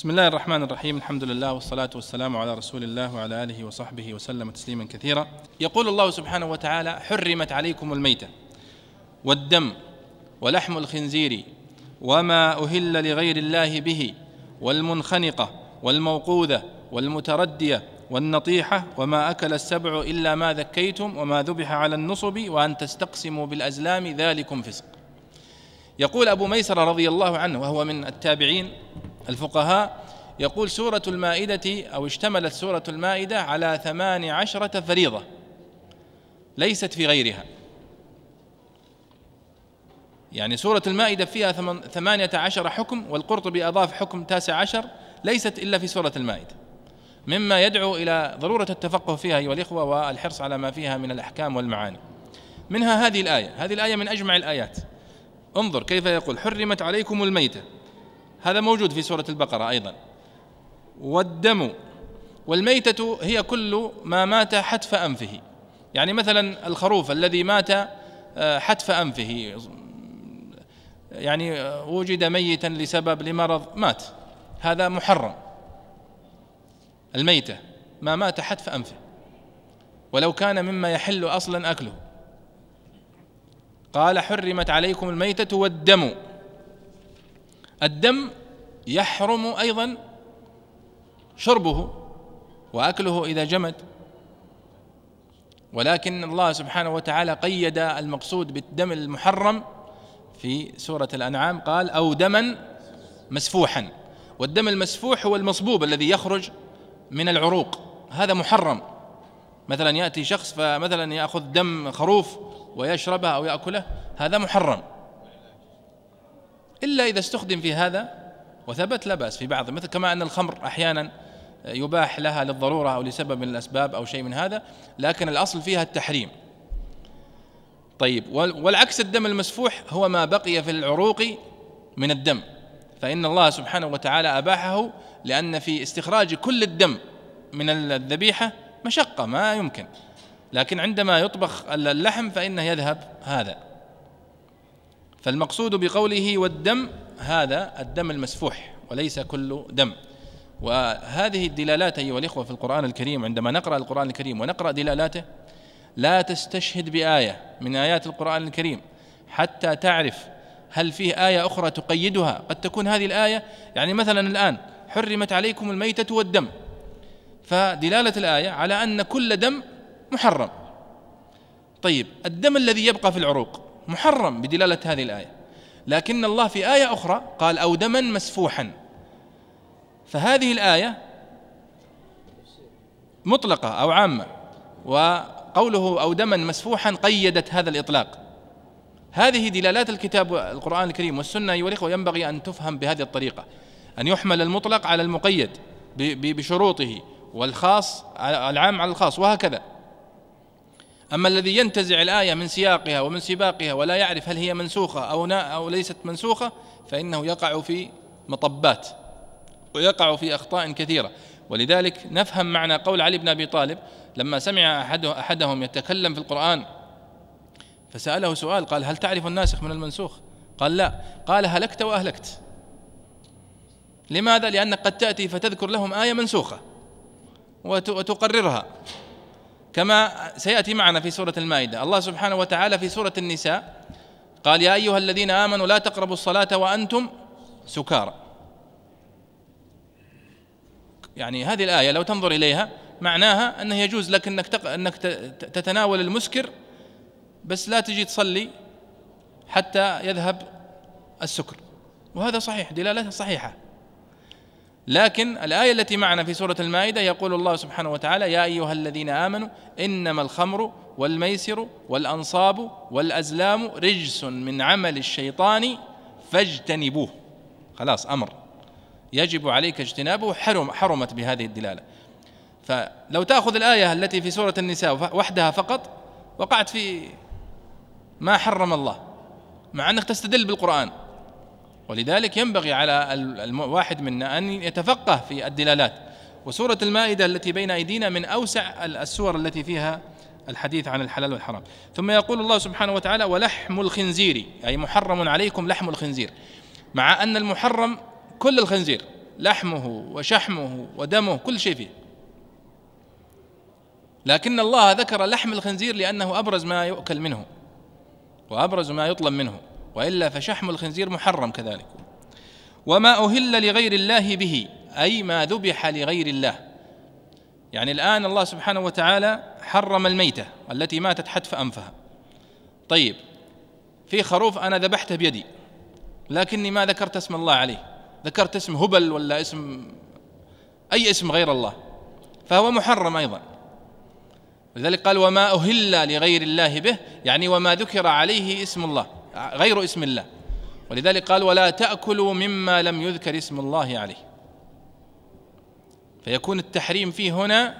بسم الله الرحمن الرحيم الحمد لله والصلاة والسلام على رسول الله وعلى آله وصحبه وسلم تسليما كثيرا يقول الله سبحانه وتعالى حرمت عليكم الميتة والدم ولحم الخنزير وما أهل لغير الله به والمنخنقة والموقوذة والمتردية والنطيحة وما أكل السبع إلا ما ذكيتم وما ذبح على النصب وأن تستقسموا بالأزلام ذلكم فسق يقول أبو ميسر رضي الله عنه وهو من التابعين الفقهاء يقول سورة المائدة أو اشتملت سورة المائدة على ثمان عشرة فريضة ليست في غيرها يعني سورة المائدة فيها ثمانية عشر حكم والقرطبي أضاف حكم تاسع عشر ليست إلا في سورة المائدة مما يدعو إلى ضرورة التفقه فيها أيها الإخوة والحرص على ما فيها من الأحكام والمعاني منها هذه الآية هذه الآية من أجمع الآيات انظر كيف يقول حرمت عليكم الميتة هذا موجود في سورة البقرة أيضا والدم والميتة هي كل ما مات حتف أنفه يعني مثلا الخروف الذي مات آه، حتف أنفه يعني آه، وجد ميتا لسبب لمرض مات هذا محرم الميتة ما مات حتف أنفه ولو كان مما يحل أصلا أكله قال حرمت عليكم الميتة والدم الدم يحرم ايضا شربه واكله اذا جمد ولكن الله سبحانه وتعالى قيد المقصود بالدم المحرم في سوره الانعام قال او دما مسفوحا والدم المسفوح هو المصبوب الذي يخرج من العروق هذا محرم مثلا ياتي شخص فمثلا ياخذ دم خروف ويشربه او ياكله هذا محرم إلا إذا استخدم في هذا وثبت لا بأس في بعض مثل كما أن الخمر أحيانا يباح لها للضرورة أو لسبب من الأسباب أو شيء من هذا لكن الأصل فيها التحريم طيب والعكس الدم المسفوح هو ما بقي في العروق من الدم فإن الله سبحانه وتعالى أباحه لأن في استخراج كل الدم من الذبيحة مشقة ما يمكن لكن عندما يطبخ اللحم فإنه يذهب هذا فالمقصود بقوله والدم هذا الدم المسفوح وليس كل دم وهذه الدلالات أيها الإخوة في القرآن الكريم عندما نقرأ القرآن الكريم ونقرأ دلالاته لا تستشهد بآية من آيات القرآن الكريم حتى تعرف هل فيه آية أخرى تقيدها قد تكون هذه الآية يعني مثلا الآن حرمت عليكم الميتة والدم فدلالة الآية على أن كل دم محرم طيب الدم الذي يبقى في العروق محرم بدلالة هذه الآية لكن الله في آية أخرى قال أو دما مسفوحا فهذه الآية مطلقة أو عامة وقوله أو دما مسفوحا قيدت هذا الإطلاق هذه دلالات الكتاب القرآن الكريم والسنة أيها الإخوة ينبغي أن تفهم بهذه الطريقة أن يحمل المطلق على المقيد بشروطه والخاص العام على الخاص وهكذا أما الذي ينتزع الآية من سياقها ومن سباقها ولا يعرف هل هي منسوخة أو, نا أو ليست منسوخة فإنه يقع في مطبات ويقع في أخطاء كثيرة ولذلك نفهم معنى قول علي بن أبي طالب لما سمع أحده أحدهم يتكلم في القرآن فسأله سؤال قال هل تعرف الناسخ من المنسوخ قال لا قال هلكت وأهلكت لماذا لأنك قد تأتي فتذكر لهم آية منسوخة وتقررها كما سياتي معنا في سوره المائده الله سبحانه وتعالى في سوره النساء قال يا ايها الذين امنوا لا تقربوا الصلاه وانتم سكارى يعني هذه الايه لو تنظر اليها معناها انه يجوز لك انك تق... انك تتناول المسكر بس لا تجي تصلي حتى يذهب السكر وهذا صحيح دلاله صحيحه لكن الآية التي معنا في سورة المائدة يقول الله سبحانه وتعالى يا أيها الذين آمنوا إنما الخمر والميسر والأنصاب والأزلام رجس من عمل الشيطان فاجتنبوه خلاص أمر يجب عليك اجتنابه حرم حرمت بهذه الدلالة فلو تأخذ الآية التي في سورة النساء وحدها فقط وقعت في ما حرم الله مع أنك تستدل بالقرآن ولذلك ينبغي على الواحد منا أن يتفقه في الدلالات وسورة المائدة التي بين أيدينا من أوسع السور التي فيها الحديث عن الحلال والحرام ثم يقول الله سبحانه وتعالى ولحم الخنزير أي يعني محرم عليكم لحم الخنزير مع أن المحرم كل الخنزير لحمه وشحمه ودمه كل شيء فيه لكن الله ذكر لحم الخنزير لأنه أبرز ما يؤكل منه وأبرز ما يطلب منه والا فشحم الخنزير محرم كذلك وما اهل لغير الله به اي ما ذبح لغير الله يعني الان الله سبحانه وتعالى حرم الميته التي ماتت حتف انفها طيب في خروف انا ذبحته بيدي لكني ما ذكرت اسم الله عليه ذكرت اسم هبل ولا اسم اي اسم غير الله فهو محرم ايضا لذلك قال وما اهل لغير الله به يعني وما ذكر عليه اسم الله غير اسم الله ولذلك قال ولا تأكلوا مما لم يذكر اسم الله عليه فيكون التحريم فيه هنا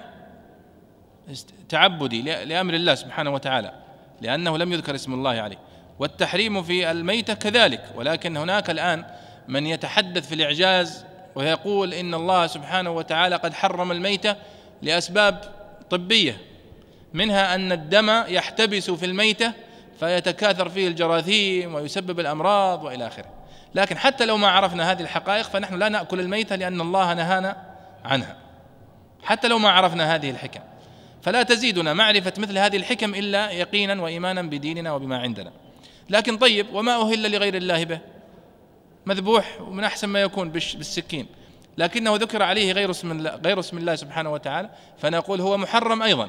تعبدي لأمر الله سبحانه وتعالى لأنه لم يذكر اسم الله عليه والتحريم في الميتة كذلك ولكن هناك الآن من يتحدث في الإعجاز ويقول إن الله سبحانه وتعالى قد حرم الميتة لأسباب طبية منها أن الدم يحتبس في الميتة فيتكاثر فيه الجراثيم ويسبب الامراض والى اخره لكن حتى لو ما عرفنا هذه الحقائق فنحن لا ناكل الميته لان الله نهانا عنها حتى لو ما عرفنا هذه الحكم فلا تزيدنا معرفه مثل هذه الحكم الا يقينا وايمانا بديننا وبما عندنا لكن طيب وما اهل لغير الله به مذبوح ومن احسن ما يكون بالسكين لكنه ذكر عليه غير اسم الله غير اسم الله سبحانه وتعالى فنقول هو محرم ايضا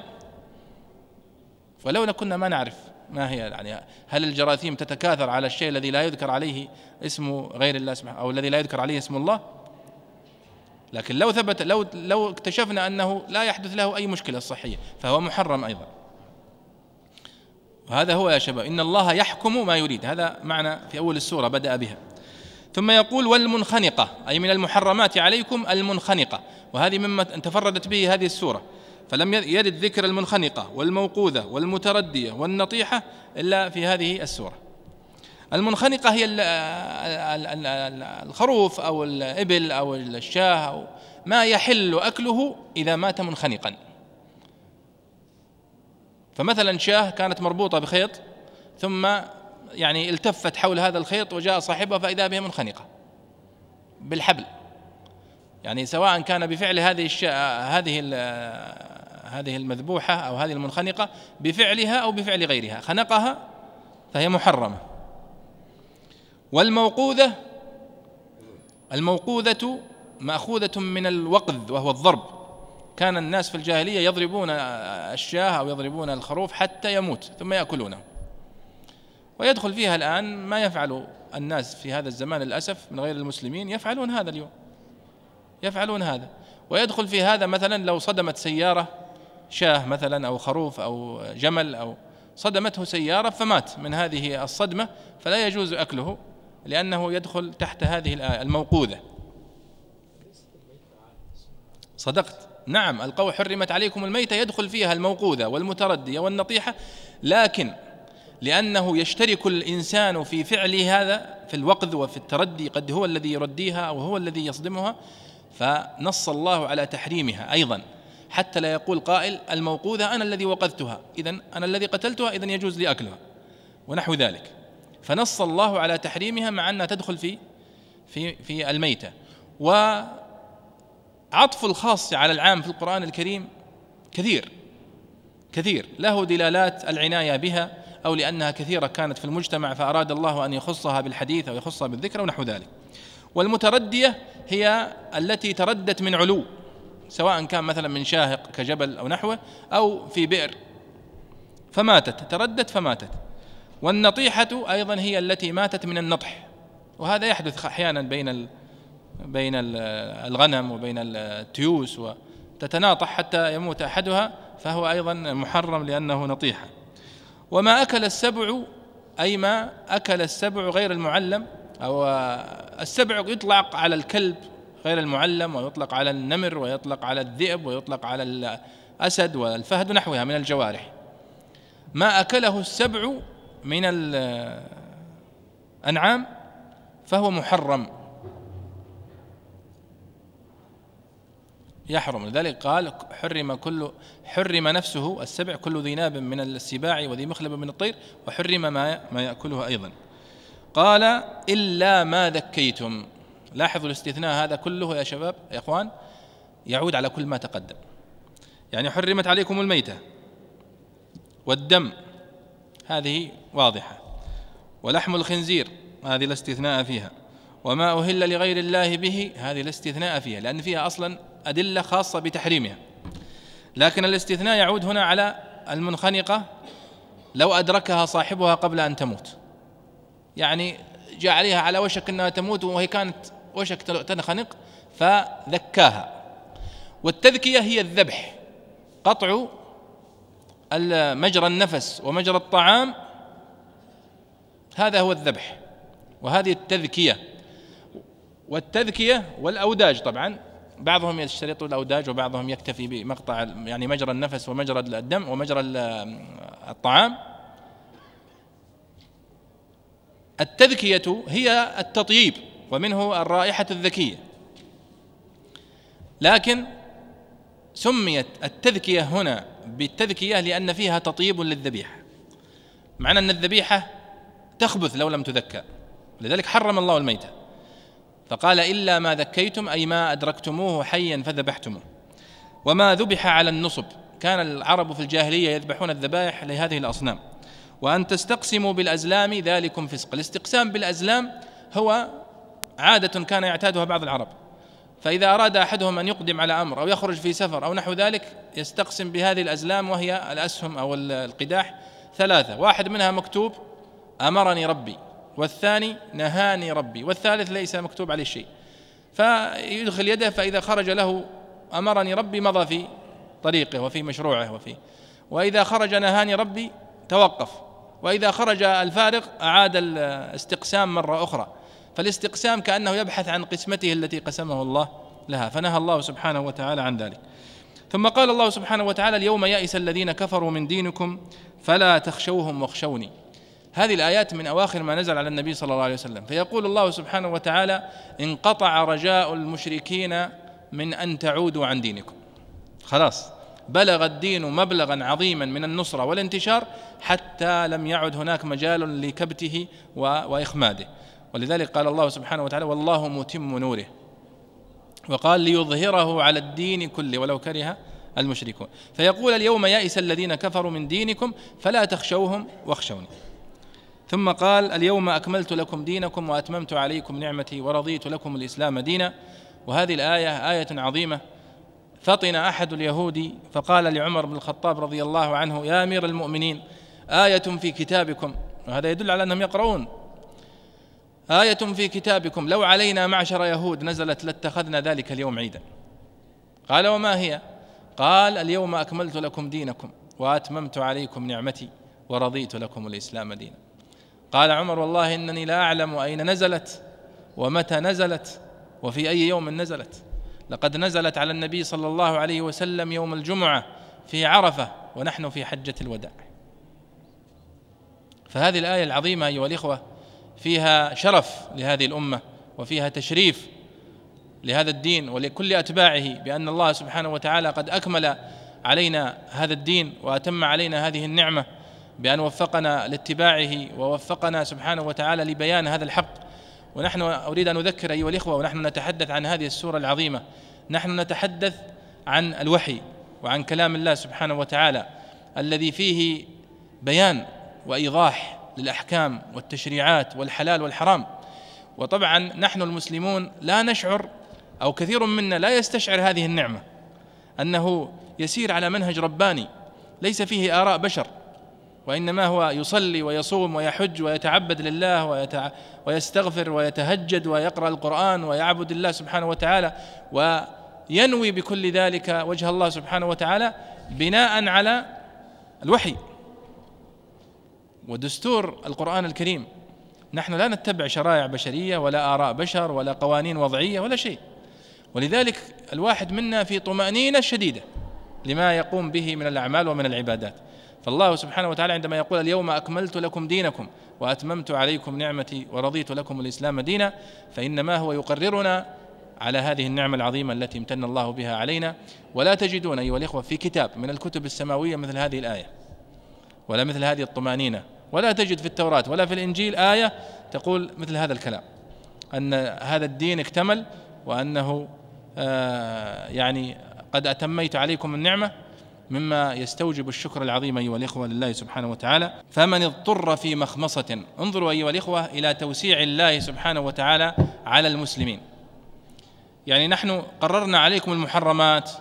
ولو كنا ما نعرف ما هي يعني هل الجراثيم تتكاثر على الشيء الذي لا يذكر عليه اسم غير الله سبحانه او الذي لا يذكر عليه اسم الله لكن لو ثبت لو لو اكتشفنا انه لا يحدث له اي مشكله صحيه فهو محرم ايضا وهذا هو يا شباب ان الله يحكم ما يريد هذا معنى في اول السوره بدا بها ثم يقول والمنخنقه اي من المحرمات عليكم المنخنقه وهذه مما تفردت به هذه السوره فلم يرد ذكر المنخنقة والموقوذة والمتردية والنطيحة إلا في هذه السورة المنخنقة هي الخروف أو الإبل أو الشاه أو ما يحل أكله إذا مات منخنقا فمثلا شاه كانت مربوطة بخيط ثم يعني التفت حول هذا الخيط وجاء صاحبها فإذا به منخنقة بالحبل يعني سواء كان بفعل هذه الش... هذه هذه المذبوحة أو هذه المنخنقة بفعلها أو بفعل غيرها خنقها فهي محرمة والموقوذة الموقوذة مأخوذة من الوقذ وهو الضرب كان الناس في الجاهلية يضربون الشاه أو يضربون الخروف حتى يموت ثم يأكلونه ويدخل فيها الآن ما يفعل الناس في هذا الزمان للأسف من غير المسلمين يفعلون هذا اليوم يفعلون هذا ويدخل في هذا مثلا لو صدمت سيارة شاه مثلا أو خروف أو جمل أو صدمته سيارة فمات من هذه الصدمة فلا يجوز أكله لأنه يدخل تحت هذه الآية الموقوذة صدقت نعم القول حرمت عليكم الميتة يدخل فيها الموقوذة والمتردية والنطيحة لكن لأنه يشترك الإنسان في فعل هذا في الوقذ وفي التردي قد هو الذي يرديها أو هو الذي يصدمها فنص الله على تحريمها أيضا حتى لا يقول قائل الموقوذة أنا الذي وقذتها إذا أنا الذي قتلتها إذا يجوز لي أكلها ونحو ذلك فنص الله على تحريمها مع أنها تدخل في في في الميتة وعطف الخاص على العام في القرآن الكريم كثير كثير له دلالات العناية بها أو لأنها كثيرة كانت في المجتمع فأراد الله أن يخصها بالحديث أو يخصها بالذكر ونحو ذلك والمتردية هي التي تردت من علو سواء كان مثلا من شاهق كجبل أو نحوه أو في بئر فماتت تردت فماتت والنطيحة أيضا هي التي ماتت من النطح وهذا يحدث أحيانا بين بين الغنم وبين التيوس وتتناطح حتى يموت أحدها فهو أيضا محرم لأنه نطيحة وما أكل السبع أي ما أكل السبع غير المعلم أو السبع يطلق على الكلب غير المعلم ويطلق على النمر ويطلق على الذئب ويطلق على الأسد والفهد ونحوها من الجوارح ما أكله السبع من الأنعام فهو محرم يحرم لذلك قال حرم كل حرم نفسه السبع كل ذي ناب من السباع وذي مخلب من الطير وحرم ما ما ياكله ايضا قال الا ما ذكيتم لاحظوا الاستثناء هذا كله يا شباب يا اخوان يعود على كل ما تقدم يعني حرمت عليكم الميته والدم هذه واضحه ولحم الخنزير هذه لا استثناء فيها وما أهل لغير الله به هذه لا استثناء فيها لأن فيها أصلا أدلة خاصة بتحريمها لكن الاستثناء يعود هنا على المنخنقة لو أدركها صاحبها قبل أن تموت يعني جاء عليها على وشك أنها تموت وهي كانت وشك تنخنق فذكاها والتذكية هي الذبح قطع مجرى النفس ومجرى الطعام هذا هو الذبح وهذه التذكية والتذكية والأوداج طبعا بعضهم يشترط الأوداج وبعضهم يكتفي بمقطع يعني مجرى النفس ومجرى الدم ومجرى الطعام التذكية هي التطيب ومنه الرائحة الذكية لكن سميت التذكية هنا بالتذكية لأن فيها تطيب للذبيحة معنى أن الذبيحة تخبث لو لم تذكى لذلك حرم الله الميتة فقال إلا ما ذكيتم أي ما أدركتموه حيا فذبحتموه وما ذبح على النصب كان العرب في الجاهلية يذبحون الذبائح لهذه الأصنام وأن تستقسموا بالأزلام ذلكم فسق الاستقسام بالأزلام هو عادة كان يعتادها بعض العرب فإذا أراد أحدهم أن يقدم على أمر أو يخرج في سفر أو نحو ذلك يستقسم بهذه الأزلام وهي الأسهم أو القداح ثلاثة واحد منها مكتوب أمرني ربي والثاني نهاني ربي والثالث ليس مكتوب عليه شيء فيدخل يده فإذا خرج له أمرني ربي مضى في طريقه وفي مشروعه وفي وإذا خرج نهاني ربي توقف وإذا خرج الفارق أعاد الاستقسام مرة أخرى فالاستقسام كأنه يبحث عن قسمته التي قسمه الله لها فنهى الله سبحانه وتعالى عن ذلك ثم قال الله سبحانه وتعالى اليوم يئس الذين كفروا من دينكم فلا تخشوهم واخشوني هذه الآيات من أواخر ما نزل على النبي صلى الله عليه وسلم فيقول الله سبحانه وتعالى انقطع رجاء المشركين من أن تعودوا عن دينكم خلاص بلغ الدين مبلغا عظيما من النصرة والانتشار حتى لم يعد هناك مجال لكبته وإخماده ولذلك قال الله سبحانه وتعالى والله متم نوره وقال ليظهره على الدين كله ولو كره المشركون فيقول اليوم يئس الذين كفروا من دينكم فلا تخشوهم واخشوني ثم قال اليوم اكملت لكم دينكم واتممت عليكم نعمتي ورضيت لكم الاسلام دينا وهذه الايه ايه عظيمه فطن احد اليهود فقال لعمر بن الخطاب رضي الله عنه يا امير المؤمنين ايه في كتابكم وهذا يدل على انهم يقرؤون آية في كتابكم لو علينا معشر يهود نزلت لاتخذنا ذلك اليوم عيدا قال وما هي قال اليوم أكملت لكم دينكم وأتممت عليكم نعمتي ورضيت لكم الإسلام دينا قال عمر والله إنني لا أعلم أين نزلت ومتى نزلت وفي أي يوم نزلت لقد نزلت على النبي صلى الله عليه وسلم يوم الجمعة في عرفة ونحن في حجة الوداع فهذه الآية العظيمة أيها الإخوة فيها شرف لهذه الامه وفيها تشريف لهذا الدين ولكل اتباعه بان الله سبحانه وتعالى قد اكمل علينا هذا الدين واتم علينا هذه النعمه بان وفقنا لاتباعه ووفقنا سبحانه وتعالى لبيان هذا الحق ونحن اريد ان اذكر ايها الاخوه ونحن نتحدث عن هذه السوره العظيمه نحن نتحدث عن الوحي وعن كلام الله سبحانه وتعالى الذي فيه بيان وايضاح للأحكام والتشريعات والحلال والحرام وطبعا نحن المسلمون لا نشعر أو كثير منا لا يستشعر هذه النعمة أنه يسير على منهج رباني ليس فيه آراء بشر وإنما هو يصلي ويصوم ويحج ويتعبد لله ويتع... ويستغفر ويتهجد ويقرأ القرآن ويعبد الله سبحانه وتعالى وينوي بكل ذلك وجه الله سبحانه وتعالى بناء على الوحي ودستور القرآن الكريم نحن لا نتبع شرائع بشرية ولا آراء بشر ولا قوانين وضعية ولا شيء ولذلك الواحد منا في طمأنينة شديدة لما يقوم به من الأعمال ومن العبادات فالله سبحانه وتعالى عندما يقول اليوم أكملت لكم دينكم وأتممت عليكم نعمتي ورضيت لكم الإسلام دينا فإنما هو يقررنا على هذه النعمة العظيمة التي امتن الله بها علينا ولا تجدون أيها الإخوة في كتاب من الكتب السماوية مثل هذه الآية ولا مثل هذه الطمأنينة ولا تجد في التوراة ولا في الإنجيل آية تقول مثل هذا الكلام أن هذا الدين اكتمل وأنه آه، يعني قد أتميت عليكم النعمة مما يستوجب الشكر العظيم أيها الإخوة لله سبحانه وتعالى فمن اضطر في مخمصة انظروا أيها الإخوة إلى توسيع الله سبحانه وتعالى على المسلمين يعني نحن قررنا عليكم المحرمات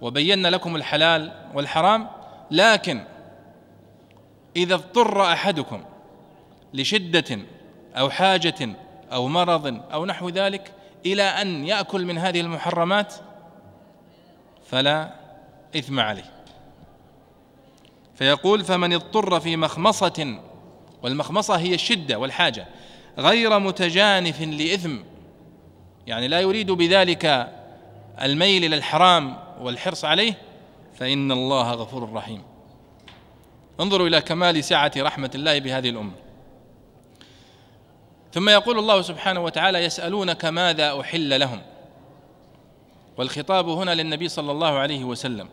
وبينا لكم الحلال والحرام لكن إذا اضطر أحدكم لشدة أو حاجة أو مرض أو نحو ذلك إلى أن يأكل من هذه المحرمات فلا إثم عليه فيقول فمن اضطر في مخمصة والمخمصة هي الشدة والحاجة غير متجانف لإثم يعني لا يريد بذلك الميل إلى الحرام والحرص عليه فإن الله غفور رحيم انظروا إلى كمال سعة رحمة الله بهذه الأمة ثم يقول الله سبحانه وتعالى يسألونك ماذا أحل لهم والخطاب هنا للنبي صلى الله عليه وسلم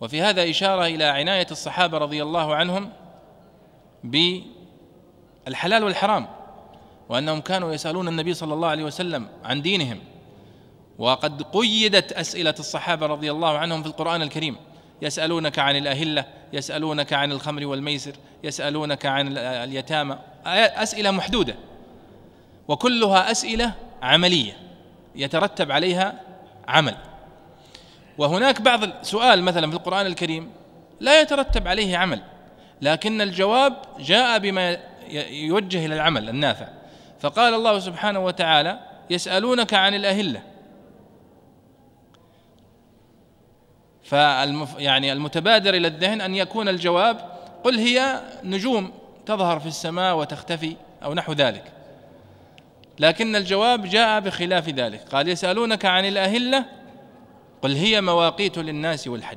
وفي هذا إشارة إلى عناية الصحابة رضي الله عنهم بالحلال والحرام وأنهم كانوا يسألون النبي صلى الله عليه وسلم عن دينهم وقد قيدت أسئلة الصحابة رضي الله عنهم في القرآن الكريم يسألونك عن الأهلة يسألونك عن الخمر والميسر يسألونك عن اليتامى أسئلة محدودة وكلها أسئلة عملية يترتب عليها عمل وهناك بعض السؤال مثلا في القرآن الكريم لا يترتب عليه عمل لكن الجواب جاء بما يوجه إلى العمل النافع فقال الله سبحانه وتعالى يسألونك عن الأهلة فالمف يعني المتبادر إلى الذهن أن يكون الجواب قل هي نجوم تظهر في السماء وتختفي أو نحو ذلك لكن الجواب جاء بخلاف ذلك قال يسألونك عن الأهلة قل هي مواقيت للناس والحج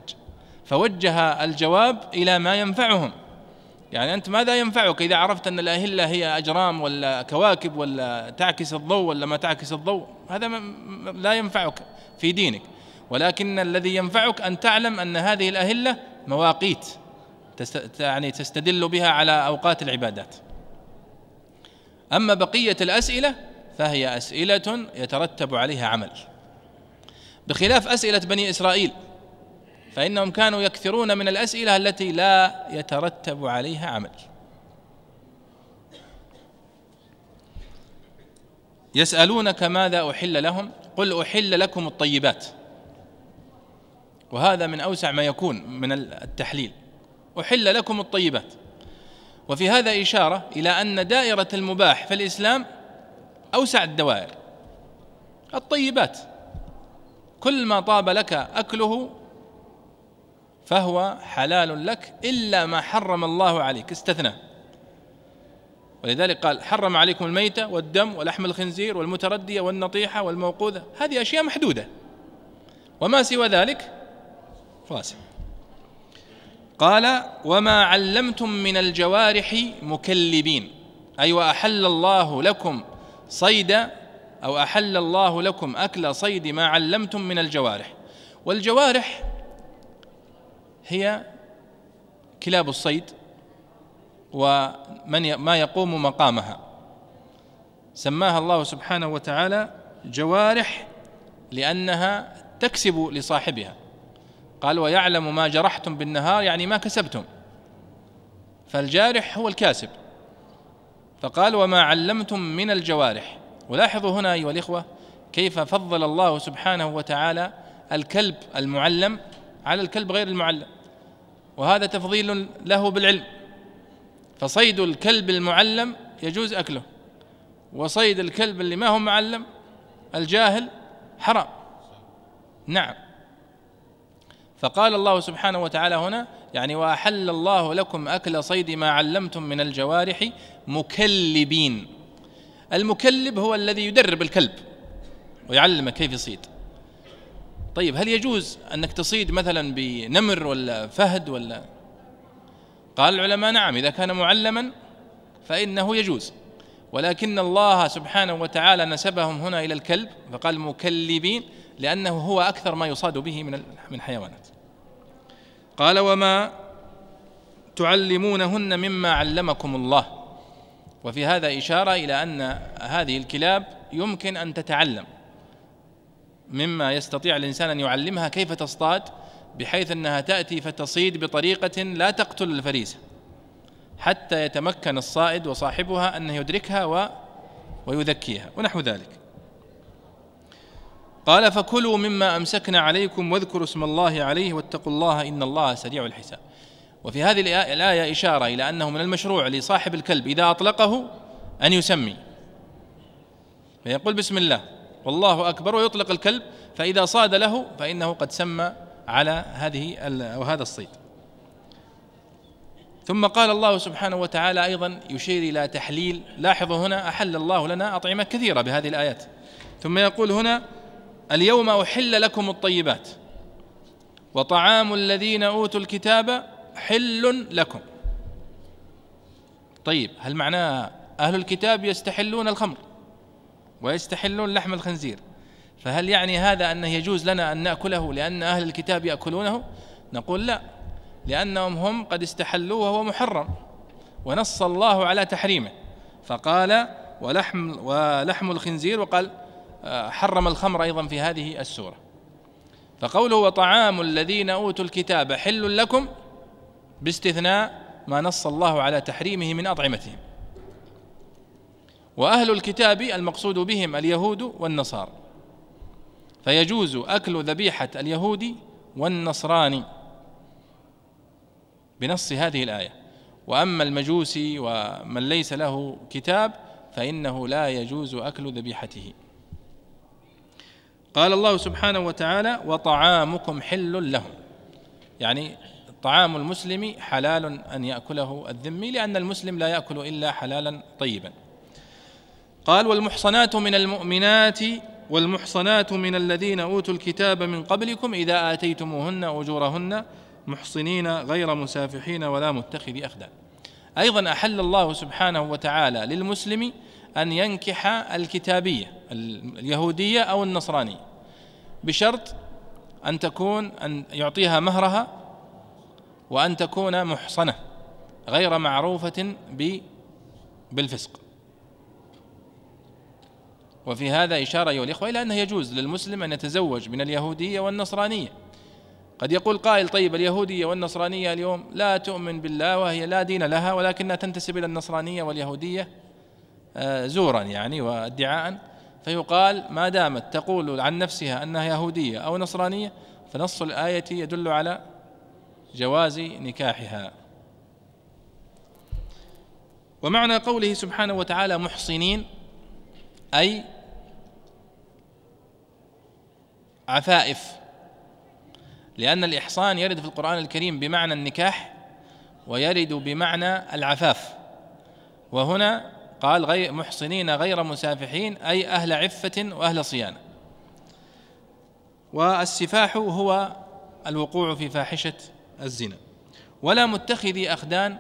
فوجه الجواب إلى ما ينفعهم يعني أنت ماذا ينفعك إذا عرفت أن الأهلة هي أجرام ولا كواكب ولا تعكس الضوء ولا ما تعكس الضوء هذا لا ينفعك في دينك ولكن الذي ينفعك أن تعلم أن هذه الأهلة مواقيت يعني تستدل بها على أوقات العبادات أما بقية الأسئلة فهي أسئلة يترتب عليها عمل بخلاف أسئلة بني إسرائيل فإنهم كانوا يكثرون من الأسئلة التي لا يترتب عليها عمل يسألونك ماذا أحل لهم قل أحل لكم الطيبات وهذا من أوسع ما يكون من التحليل أحل لكم الطيبات وفي هذا إشارة إلى أن دائرة المباح في الإسلام أوسع الدوائر الطيبات كل ما طاب لك أكله فهو حلال لك إلا ما حرم الله عليك استثنى ولذلك قال حرم عليكم الميتة والدم ولحم الخنزير والمتردية والنطيحة والموقوذة هذه أشياء محدودة وما سوى ذلك قاسم قال وما علمتم من الجوارح مكلبين أي أيوة، وأحل الله لكم صيد أو أحل الله لكم أكل صيد ما علمتم من الجوارح والجوارح هي كلاب الصيد ومن ما يقوم مقامها سماها الله سبحانه وتعالى جوارح لأنها تكسب لصاحبها قال ويعلم ما جرحتم بالنهار يعني ما كسبتم فالجارح هو الكاسب فقال وما علمتم من الجوارح ولاحظوا هنا ايها الاخوه كيف فضل الله سبحانه وتعالى الكلب المعلم على الكلب غير المعلم وهذا تفضيل له بالعلم فصيد الكلب المعلم يجوز اكله وصيد الكلب اللي ما هو معلم الجاهل حرام نعم فقال الله سبحانه وتعالى هنا يعني واحل الله لكم اكل صيد ما علمتم من الجوارح مكلبين المكلب هو الذي يدرب الكلب ويعلمه كيف يصيد طيب هل يجوز انك تصيد مثلا بنمر ولا فهد ولا قال العلماء نعم اذا كان معلما فانه يجوز ولكن الله سبحانه وتعالى نسبهم هنا الى الكلب فقال مكلبين لانه هو اكثر ما يصاد به من من حيوانات قال وما تعلمونهن مما علمكم الله وفي هذا إشارة إلى أن هذه الكلاب يمكن أن تتعلم مما يستطيع الإنسان أن يعلمها كيف تصطاد بحيث أنها تأتي فتصيد بطريقة لا تقتل الفريسة حتى يتمكن الصائد وصاحبها أن يدركها و ويذكيها ونحو ذلك قال فكلوا مما أمسكنا عليكم واذكروا اسم الله عليه واتقوا الله إن الله سريع الحساب وفي هذه الآية إشارة إلى أنه من المشروع لصاحب الكلب إذا أطلقه أن يسمي فيقول بسم الله والله أكبر ويطلق الكلب فإذا صاد له فإنه قد سمى على هذه أو هذا الصيد ثم قال الله سبحانه وتعالى أيضا يشير إلى تحليل لاحظوا هنا أحل الله لنا أطعمة كثيرة بهذه الآيات ثم يقول هنا اليوم أحل لكم الطيبات وطعام الذين أوتوا الكتاب حل لكم طيب هل معناه أهل الكتاب يستحلون الخمر ويستحلون لحم الخنزير فهل يعني هذا أنه يجوز لنا أن نأكله لأن أهل الكتاب يأكلونه نقول لا لأنهم هم قد استحلوه وهو محرم ونص الله على تحريمه فقال ولحم ولحم الخنزير وقال آه، حرم الخمر أيضا في هذه السورة فقوله وطعام الذين أوتوا الكتاب حل لكم باستثناء ما نص الله على تحريمه من أطعمتهم وأهل الكتاب المقصود بهم اليهود والنصارى فيجوز أكل ذبيحة اليهود والنصراني بنص هذه الآية وأما المجوسي ومن ليس له كتاب فإنه لا يجوز أكل ذبيحته قال الله سبحانه وتعالى وطعامكم حل لهم يعني طعام المسلم حلال ان ياكله الذمي لان المسلم لا ياكل الا حلالا طيبا قال والمحصنات من المؤمنات والمحصنات من الذين اوتوا الكتاب من قبلكم اذا اتيتموهن اجورهن محصنين غير مسافحين ولا متخذي اخدان ايضا احل الله سبحانه وتعالى للمسلم أن ينكح الكتابية اليهودية أو النصرانية بشرط أن تكون أن يعطيها مهرها وأن تكون محصنة غير معروفة بالفسق وفي هذا إشارة أيها الإخوة إلى أنه يجوز للمسلم أن يتزوج من اليهودية والنصرانية قد يقول قائل طيب اليهودية والنصرانية اليوم لا تؤمن بالله وهي لا دين لها ولكنها تنتسب إلى النصرانية واليهودية آه، زورا يعني وادعاء فيقال ما دامت تقول عن نفسها انها يهوديه او نصرانيه فنص الايه يدل على جواز نكاحها ومعنى قوله سبحانه وتعالى محصنين اي عفائف لان الاحصان يرد في القران الكريم بمعنى النكاح ويرد بمعنى العفاف وهنا قال غير محصنين غير مسافحين أي أهل عفة وأهل صيانة والسفاح هو الوقوع في فاحشة الزنا ولا متخذي أخدان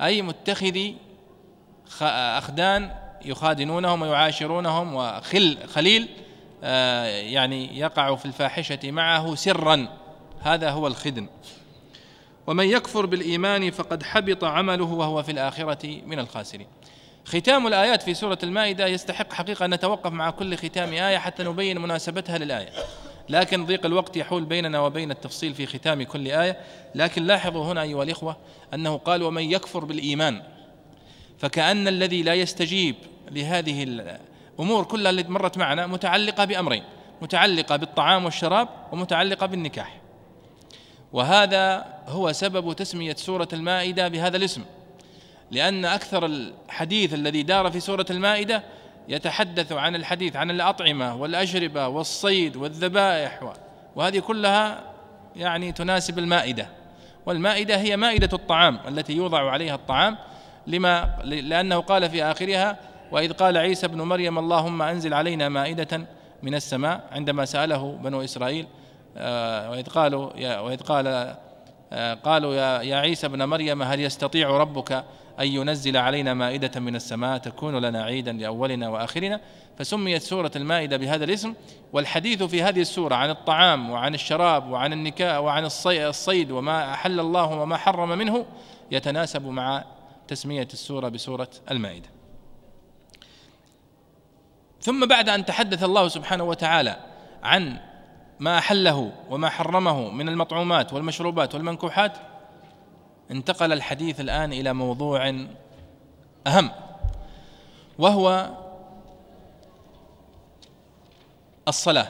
أي متخذي أخدان يخادنونهم ويعاشرونهم وخل خليل آه، يعني يقع في الفاحشة معه سرا هذا هو الخدن ومن يكفر بالإيمان فقد حبط عمله وهو في الآخرة من الخاسرين ختام الآيات في سورة المائدة يستحق حقيقة أن نتوقف مع كل ختام آية حتى نبين مناسبتها للآية لكن ضيق الوقت يحول بيننا وبين التفصيل في ختام كل آية لكن لاحظوا هنا أيها الإخوة أنه قال ومن يكفر بالإيمان فكأن الذي لا يستجيب لهذه الأمور كلها التي مرت معنا متعلقة بأمرين متعلقة بالطعام والشراب ومتعلقة بالنكاح وهذا هو سبب تسمية سورة المائدة بهذا الاسم لأن أكثر الحديث الذي دار في سورة المائدة يتحدث عن الحديث عن الأطعمة والأشربة والصيد والذبائح وهذه كلها يعني تناسب المائدة والمائدة هي مائدة الطعام التي يوضع عليها الطعام لما لأنه قال في آخرها وإذ قال عيسى ابن مريم اللهم أنزل علينا مائدة من السماء عندما سأله بنو إسرائيل آه، وإذ قالوا وإذ قال آه، قالوا يا يا عيسى ابن مريم هل يستطيع ربك أن ينزل علينا مائدة من السماء تكون لنا عيدا لأولنا وآخرنا فسميت سورة المائدة بهذا الاسم والحديث في هذه السورة عن الطعام وعن الشراب وعن النكاء وعن الصيد وما أحل الله وما حرم منه يتناسب مع تسمية السورة بسورة المائدة ثم بعد أن تحدث الله سبحانه وتعالى عن ما أحله وما حرمه من المطعومات والمشروبات والمنكوحات انتقل الحديث الآن إلى موضوع أهم وهو الصلاة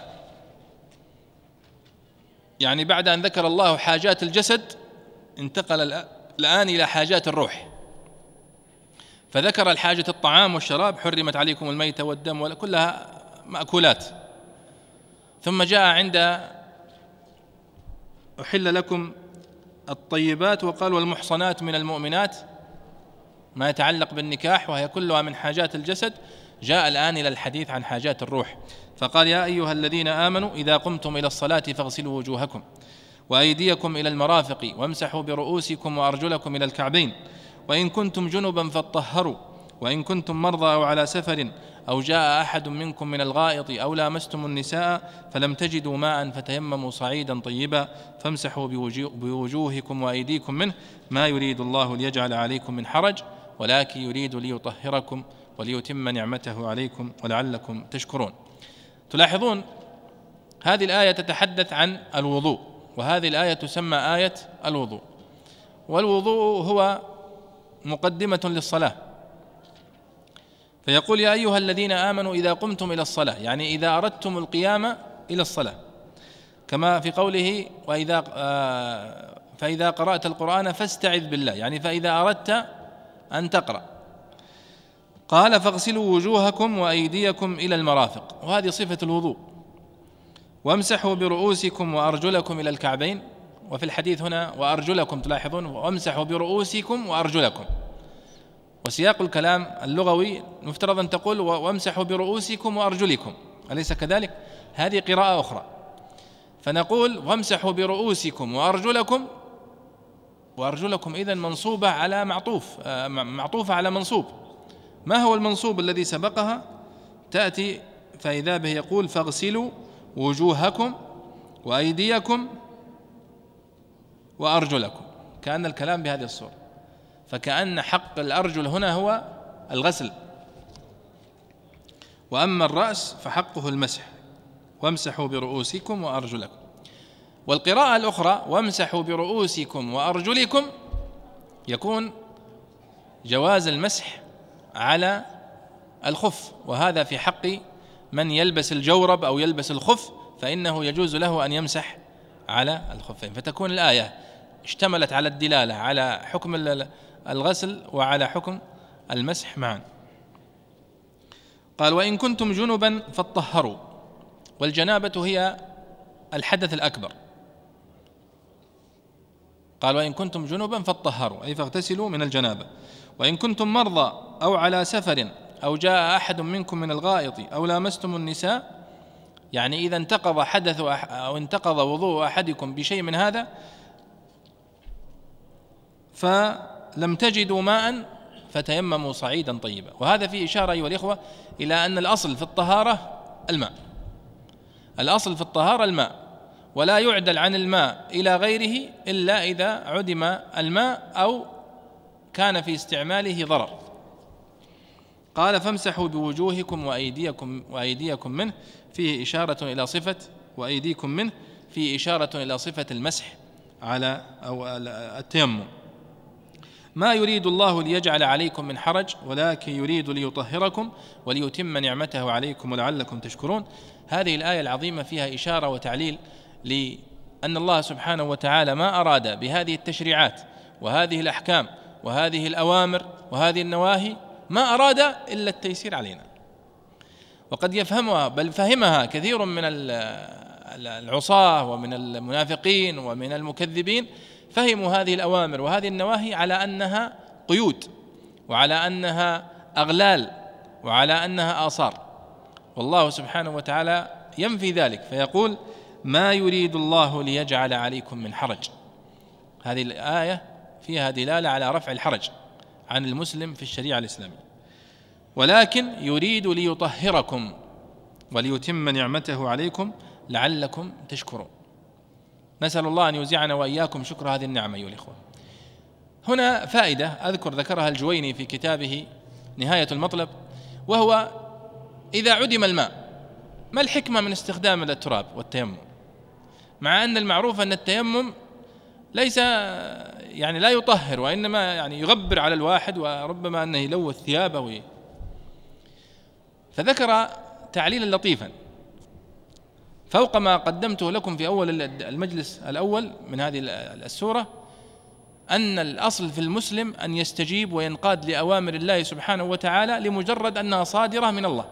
يعني بعد أن ذكر الله حاجات الجسد انتقل الآن إلى حاجات الروح فذكر الحاجة الطعام والشراب حرمت عليكم الميتة والدم وكلها مأكولات ثم جاء عند أحل لكم الطيبات وقال والمحصنات من المؤمنات ما يتعلق بالنكاح وهي كلها من حاجات الجسد جاء الآن إلى الحديث عن حاجات الروح فقال يا أيها الذين آمنوا إذا قمتم إلى الصلاة فاغسلوا وجوهكم وأيديكم إلى المرافق وامسحوا برؤوسكم وأرجلكم إلى الكعبين وإن كنتم جنبا فاطهروا وإن كنتم مرضى أو على سفر أو جاء أحد منكم من الغائط أو لامستم النساء فلم تجدوا ماء فتيمموا صعيدا طيبا فامسحوا بوجوهكم وأيديكم منه ما يريد الله ليجعل عليكم من حرج ولكن يريد ليطهركم وليتم نعمته عليكم ولعلكم تشكرون تلاحظون هذه الآية تتحدث عن الوضوء وهذه الآية تسمى آية الوضوء والوضوء هو مقدمة للصلاة فيقول يا ايها الذين امنوا اذا قمتم الى الصلاه يعني اذا اردتم القيام الى الصلاه كما في قوله واذا آه، فاذا قرات القران فاستعذ بالله يعني فاذا اردت ان تقرا قال فاغسلوا وجوهكم وايديكم الى المرافق وهذه صفه الوضوء وامسحوا برؤوسكم وارجلكم الى الكعبين وفي الحديث هنا وارجلكم تلاحظون وامسحوا برؤوسكم وارجلكم وسياق الكلام اللغوي مفترض أن تقول وامسحوا برؤوسكم وأرجلكم أليس كذلك؟ هذه قراءة أخرى فنقول وامسحوا برؤوسكم وأرجلكم وأرجلكم إذا منصوبة على معطوف آه، معطوفة على منصوب ما هو المنصوب الذي سبقها؟ تأتي فإذا به يقول فاغسلوا وجوهكم وأيديكم وأرجلكم كأن الكلام بهذه الصورة فكأن حق الأرجل هنا هو الغسل وأما الرأس فحقه المسح وامسحوا برؤوسكم وأرجلكم والقراءة الأخرى وامسحوا برؤوسكم وأرجلكم يكون جواز المسح على الخف وهذا في حق من يلبس الجورب أو يلبس الخف فإنه يجوز له أن يمسح على الخفين فتكون الآية اشتملت على الدلالة على حكم الغسل وعلى حكم المسح معا قال وإن كنتم جنبا فطهروا والجنابة هي الحدث الأكبر قال وإن كنتم جنبا فطهروا أي فاغتسلوا من الجنابة وإن كنتم مرضى أو على سفر أو جاء أحد منكم من الغائط أو لامستم النساء يعني إذا انتقض حدث أو انتقض وضوء أحدكم بشيء من هذا ف لم تجدوا ماء فتيمموا صعيدا طيبا وهذا فيه إشارة أيها الإخوة إلى أن الأصل في الطهارة الماء الأصل في الطهارة الماء ولا يعدل عن الماء إلى غيره إلا إذا عدم الماء أو كان في استعماله ضرر قال فامسحوا بوجوهكم وأيديكم وأيديكم منه فيه إشارة إلى صفة وأيديكم منه فيه إشارة إلى صفة المسح على أو التيمم ما يريد الله ليجعل عليكم من حرج ولكن يريد ليطهركم وليتم نعمته عليكم ولعلكم تشكرون هذه الآية العظيمة فيها إشارة وتعليل لأن الله سبحانه وتعالى ما أراد بهذه التشريعات وهذه الأحكام وهذه الأوامر وهذه النواهي ما أراد إلا التيسير علينا وقد يفهمها بل فهمها كثير من العصاة ومن المنافقين ومن المكذبين فهموا هذه الأوامر وهذه النواهي على أنها قيود وعلى أنها أغلال وعلى أنها آثار والله سبحانه وتعالى ينفي ذلك فيقول ما يريد الله ليجعل عليكم من حرج هذه الآية فيها دلالة على رفع الحرج عن المسلم في الشريعة الإسلامية ولكن يريد ليطهركم وليتم نعمته عليكم لعلكم تشكرون نسأل الله أن يوزعنا وإياكم شكر هذه النعمة أيها الإخوة هنا فائدة أذكر ذكرها الجويني في كتابه نهاية المطلب وهو إذا عدم الماء ما الحكمة من استخدام التراب والتيمم مع أن المعروف أن التيمم ليس يعني لا يطهر وإنما يعني يغبر على الواحد وربما أنه يلوث ثيابه فذكر تعليلا لطيفا فوق ما قدمته لكم في أول المجلس الأول من هذه السورة أن الأصل في المسلم أن يستجيب وينقاد لأوامر الله سبحانه وتعالى لمجرد أنها صادرة من الله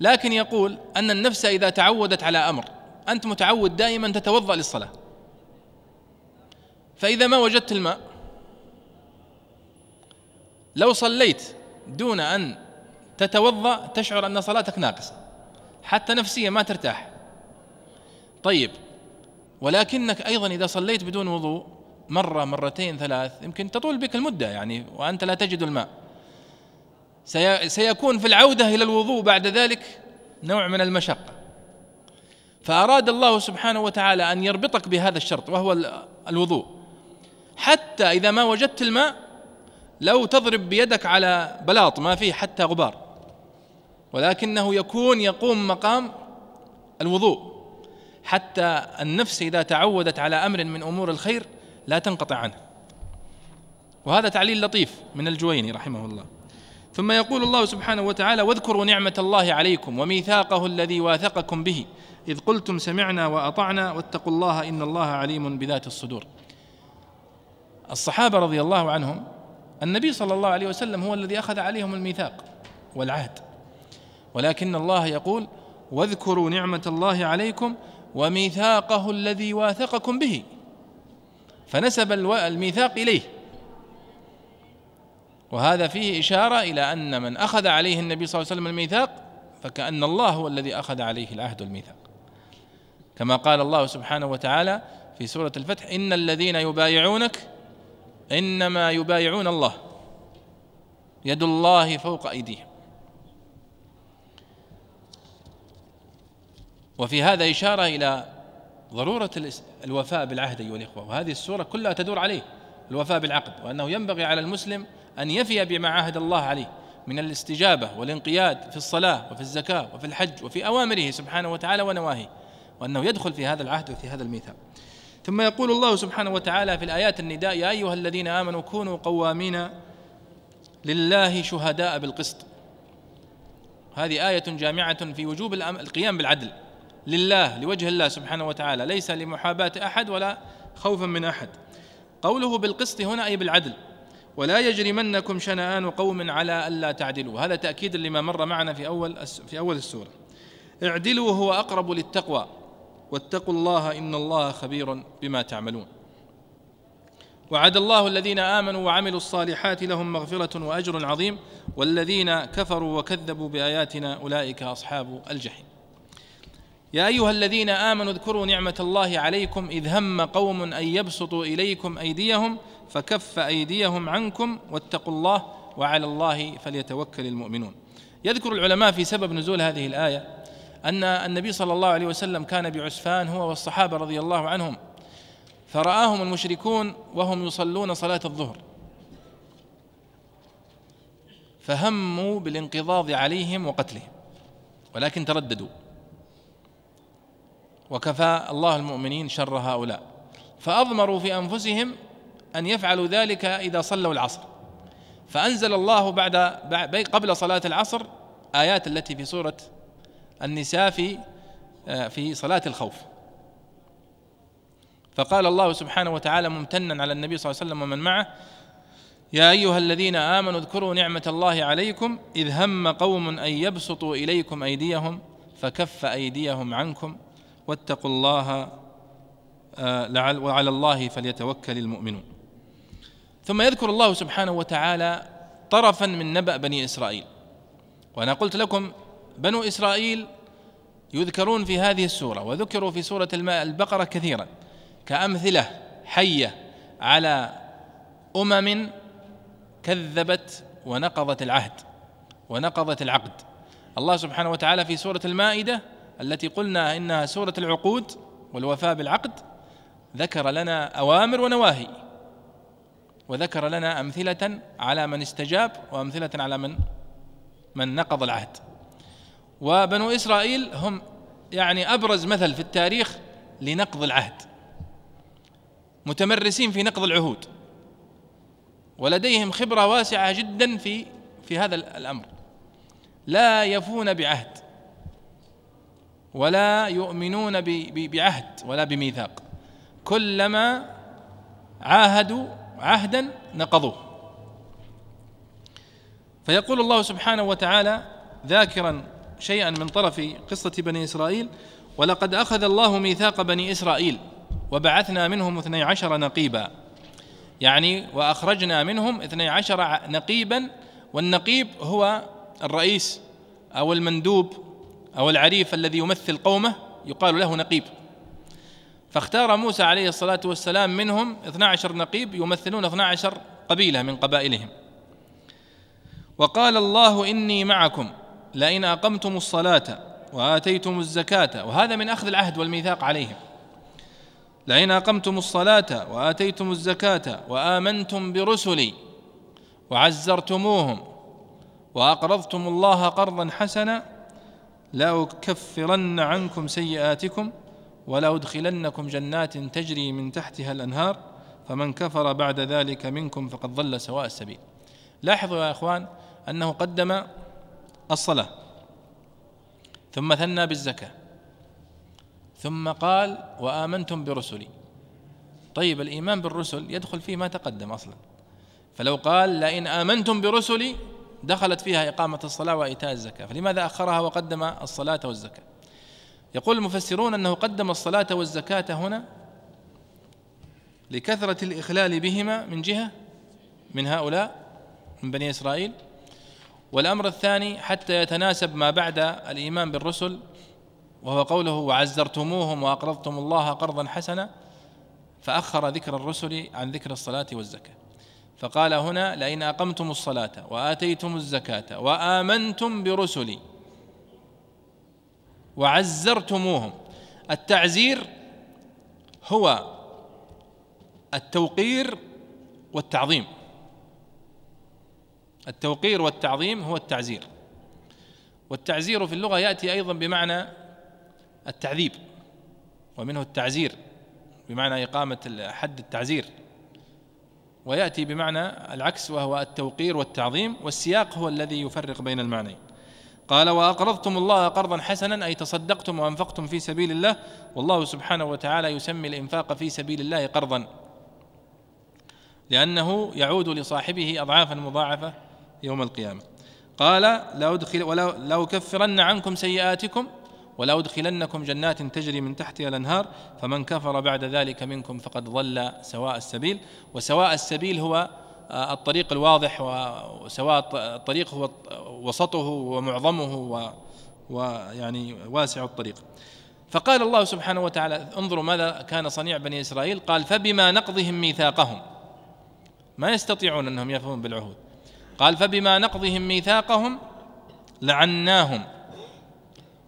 لكن يقول أن النفس إذا تعودت على أمر أنت متعود دائما تتوضأ للصلاة فإذا ما وجدت الماء لو صليت دون أن تتوضأ تشعر أن صلاتك ناقصة حتى نفسيا ما ترتاح طيب ولكنك أيضا إذا صليت بدون وضوء مرة مرتين ثلاث يمكن تطول بك المدة يعني وأنت لا تجد الماء سيكون في العودة إلى الوضوء بعد ذلك نوع من المشقة فأراد الله سبحانه وتعالى أن يربطك بهذا الشرط وهو الوضوء حتى إذا ما وجدت الماء لو تضرب بيدك على بلاط ما فيه حتى غبار ولكنه يكون يقوم مقام الوضوء حتى النفس اذا تعودت على امر من امور الخير لا تنقطع عنه وهذا تعليل لطيف من الجويني رحمه الله ثم يقول الله سبحانه وتعالى واذكروا نعمه الله عليكم وميثاقه الذي واثقكم به اذ قلتم سمعنا واطعنا واتقوا الله ان الله عليم بذات الصدور الصحابه رضي الله عنهم النبي صلى الله عليه وسلم هو الذي اخذ عليهم الميثاق والعهد ولكن الله يقول واذكروا نعمة الله عليكم وميثاقه الذي واثقكم به فنسب الميثاق إليه وهذا فيه إشارة إلى أن من أخذ عليه النبي صلى الله عليه وسلم الميثاق فكأن الله هو الذي أخذ عليه العهد والميثاق كما قال الله سبحانه وتعالى في سورة الفتح إن الذين يبايعونك إنما يبايعون الله يد الله فوق أيديهم وفي هذا إشارة إلى ضرورة الوفاء بالعهد أيها الإخوة وهذه السورة كلها تدور عليه الوفاء بالعقد وأنه ينبغي على المسلم أن يفي بما عهد الله عليه من الاستجابة والانقياد في الصلاة وفي الزكاة وفي الحج وفي أوامره سبحانه وتعالى ونواهيه وأنه يدخل في هذا العهد وفي هذا الميثاق ثم يقول الله سبحانه وتعالى في الآيات النداء يا أيها الذين آمنوا كونوا قوامين لله شهداء بالقسط هذه آية جامعة في وجوب القيام بالعدل لله لوجه الله سبحانه وتعالى ليس لمحاباة أحد ولا خوفا من أحد قوله بالقسط هنا أي بالعدل ولا يجرمنكم شنآن قوم على ألا تعدلوا هذا تأكيد لما مر معنا في أول في أول السورة اعدلوا هو أقرب للتقوى واتقوا الله إن الله خبير بما تعملون وعد الله الذين آمنوا وعملوا الصالحات لهم مغفرة وأجر عظيم والذين كفروا وكذبوا بآياتنا أولئك أصحاب الجحيم يا ايها الذين امنوا اذكروا نعمه الله عليكم اذ هم قوم ان يبسطوا اليكم ايديهم فكف ايديهم عنكم واتقوا الله وعلى الله فليتوكل المؤمنون يذكر العلماء في سبب نزول هذه الايه ان النبي صلى الله عليه وسلم كان بعسفان هو والصحابه رضي الله عنهم فرآهم المشركون وهم يصلون صلاة الظهر فهموا بالانقضاض عليهم وقتلهم ولكن ترددوا وكفى الله المؤمنين شر هؤلاء فأضمروا في أنفسهم أن يفعلوا ذلك إذا صلوا العصر فأنزل الله بعد قبل صلاة العصر آيات التي في سورة النساء في آه، في صلاة الخوف فقال الله سبحانه وتعالى ممتنا على النبي صلى الله عليه وسلم ومن معه يا أيها الذين آمنوا اذكروا نعمة الله عليكم إذ هم قوم أن يبسطوا إليكم أيديهم فكف أيديهم عنكم واتقوا الله آه، لعل وعلى الله فليتوكل المؤمنون ثم يذكر الله سبحانه وتعالى طرفا من نبأ بني إسرائيل وأنا قلت لكم بنو إسرائيل يذكرون في هذه السورة وذكروا في سورة البقرة كثيرا كأمثلة حية على أمم كذبت ونقضت العهد ونقضت العقد الله سبحانه وتعالى في سورة المائدة التي قلنا انها سوره العقود والوفاء بالعقد ذكر لنا اوامر ونواهي وذكر لنا امثله على من استجاب وامثله على من من نقض العهد وبنو اسرائيل هم يعني ابرز مثل في التاريخ لنقض العهد متمرسين في نقض العهود ولديهم خبره واسعه جدا في في هذا الامر لا يفون بعهد ولا يؤمنون بعهد ولا بميثاق كلما عاهدوا عهدا نقضوه فيقول الله سبحانه وتعالى ذاكرا شيئا من طرف قصه بني اسرائيل ولقد اخذ الله ميثاق بني اسرائيل وبعثنا منهم اثني عشر نقيبا يعني واخرجنا منهم اثني عشر نقيبا والنقيب هو الرئيس او المندوب أو العريف الذي يمثل قومه يقال له نقيب فاختار موسى عليه الصلاة والسلام منهم 12 نقيب يمثلون 12 قبيلة من قبائلهم وقال الله إني معكم لئن أقمتم الصلاة وآتيتم الزكاة وهذا من أخذ العهد والميثاق عليهم لئن أقمتم الصلاة وآتيتم الزكاة وآمنتم برسلي وعزرتموهم وأقرضتم الله قرضا حسنا لأكفرن عنكم سيئاتكم ولأدخلنكم جنات تجري من تحتها الأنهار فمن كفر بعد ذلك منكم فقد ضل سواء السبيل لاحظوا يا إخوان أنه قدم الصلاة ثم ثنى بالزكاة ثم قال وآمنتم برسلي طيب الإيمان بالرسل يدخل فيه ما تقدم أصلا فلو قال لئن آمنتم برسلي دخلت فيها إقامة الصلاة وإيتاء الزكاة فلماذا أخرها وقدم الصلاة والزكاة يقول المفسرون أنه قدم الصلاة والزكاة هنا لكثرة الإخلال بهما من جهة من هؤلاء من بني إسرائيل والأمر الثاني حتى يتناسب ما بعد الإيمان بالرسل وهو قوله وعزرتموهم وأقرضتم الله قرضا حسنا فأخر ذكر الرسل عن ذكر الصلاة والزكاة فقال هنا لئن أقمتم الصلاة وآتيتم الزكاة وآمنتم برسلي وعزرتموهم التعزير هو التوقير والتعظيم التوقير والتعظيم هو التعزير والتعزير في اللغة يأتي أيضا بمعنى التعذيب ومنه التعزير بمعنى إقامة حد التعزير ويأتي بمعنى العكس وهو التوقير والتعظيم والسياق هو الذي يفرق بين المعنيين قال وأقرضتم الله قرضا حسنا أي تصدقتم وأنفقتم في سبيل الله والله سبحانه وتعالى يسمي الإنفاق في سبيل الله قرضا لأنه يعود لصاحبه أضعافا مضاعفة يوم القيامة قال لأدخل لو كفرن عنكم سيئاتكم ولأدخلنكم جنات تجري من تحتها الأنهار فمن كفر بعد ذلك منكم فقد ضل سواء السبيل وسواء السبيل هو آه، الطريق الواضح وسواء الطريق هو وسطه ومعظمه ويعني واسع الطريق فقال الله سبحانه وتعالى انظروا ماذا كان صنيع بني إسرائيل قال فبما نقضهم ميثاقهم ما يستطيعون أنهم يفهمون بالعهود قال فبما نقضهم ميثاقهم لعناهم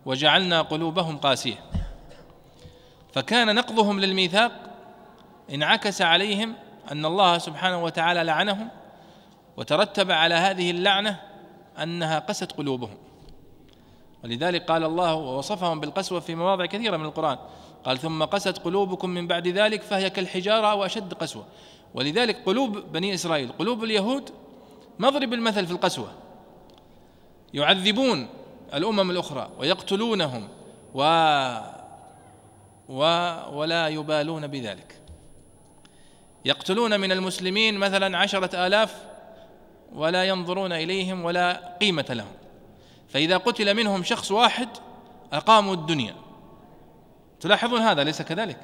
وجعلنا قلوبهم قاسيه فكان نقضهم للميثاق انعكس عليهم ان الله سبحانه وتعالى لعنهم وترتب على هذه اللعنه انها قست قلوبهم ولذلك قال الله ووصفهم بالقسوه في مواضع كثيره من القران قال ثم قست قلوبكم من بعد ذلك فهي كالحجاره واشد قسوه ولذلك قلوب بني اسرائيل قلوب اليهود مضرب المثل في القسوه يعذبون الأمم الأخرى ويقتلونهم و, و ولا يبالون بذلك يقتلون من المسلمين مثلا عشرة آلاف ولا ينظرون إليهم ولا قيمة لهم فإذا قتل منهم شخص واحد أقاموا الدنيا تلاحظون هذا ليس كذلك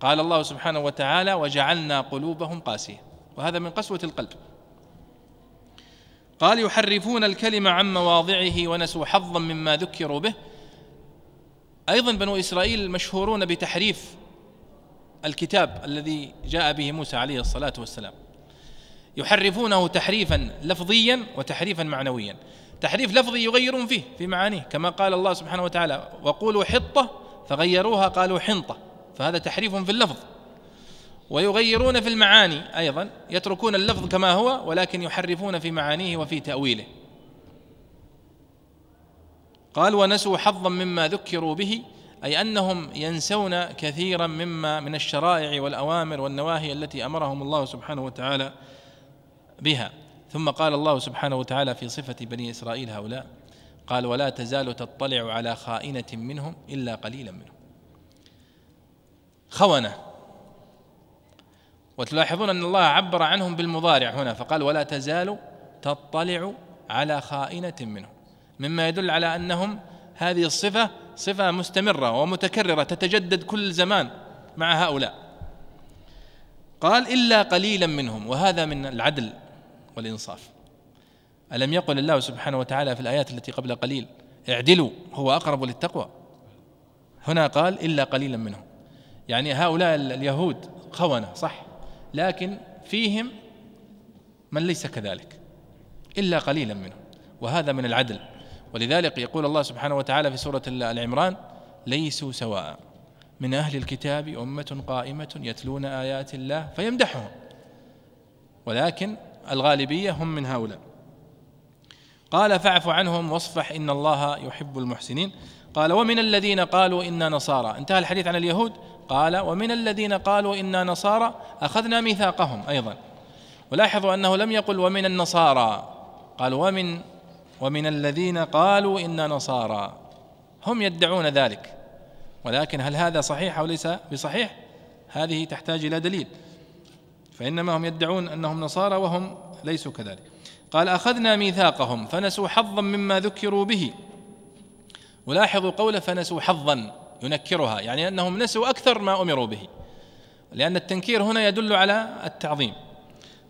قال الله سبحانه وتعالى وجعلنا قلوبهم قاسيه وهذا من قسوه القلب قال يحرفون الكلمة عن مواضعه ونسوا حظا مما ذكروا به أيضا بنو إسرائيل مشهورون بتحريف الكتاب الذي جاء به موسى عليه الصلاة والسلام يحرفونه تحريفا لفظيا وتحريفا معنويا تحريف لفظي يغيرون فيه في معانيه كما قال الله سبحانه وتعالى وقولوا حطة فغيروها قالوا حنطة فهذا تحريف في اللفظ ويغيرون في المعاني ايضا يتركون اللفظ كما هو ولكن يحرفون في معانيه وفي تاويله قال ونسوا حظا مما ذكروا به اي انهم ينسون كثيرا مما من الشرائع والاوامر والنواهي التي امرهم الله سبحانه وتعالى بها ثم قال الله سبحانه وتعالى في صفه بني اسرائيل هؤلاء قال ولا تزال تطلع على خائنه منهم الا قليلا منهم خونه وتلاحظون أن الله عبر عنهم بالمضارع هنا فقال ولا تزال تطلع على خائنة منهم مما يدل على أنهم هذه الصفة صفة مستمرة ومتكررة تتجدد كل زمان مع هؤلاء قال إلا قليلا منهم وهذا من العدل والإنصاف ألم يقل الله سبحانه وتعالى في الآيات التي قبل قليل اعدلوا هو أقرب للتقوى هنا قال إلا قليلا منهم يعني هؤلاء اليهود خونة صح لكن فيهم من ليس كذلك إلا قليلا منهم وهذا من العدل ولذلك يقول الله سبحانه وتعالى في سورة العمران ليسوا سواء من أهل الكتاب أمة قائمة يتلون آيات الله فيمدحهم ولكن الغالبية هم من هؤلاء قال فاعف عنهم واصفح إن الله يحب المحسنين قال ومن الذين قالوا إنا نصارى انتهى الحديث عن اليهود قال ومن الذين قالوا إنا نصارى أخذنا ميثاقهم أيضا ولاحظوا أنه لم يقل ومن النصارى قال ومن ومن الذين قالوا إنا نصارى هم يدعون ذلك ولكن هل هذا صحيح أو ليس بصحيح هذه تحتاج إلى دليل فإنما هم يدعون أنهم نصارى وهم ليسوا كذلك قال أخذنا ميثاقهم فنسوا حظا مما ذكروا به ولاحظوا قوله فنسوا حظا ينكرها يعني أنهم نسوا أكثر ما أمروا به لأن التنكير هنا يدل على التعظيم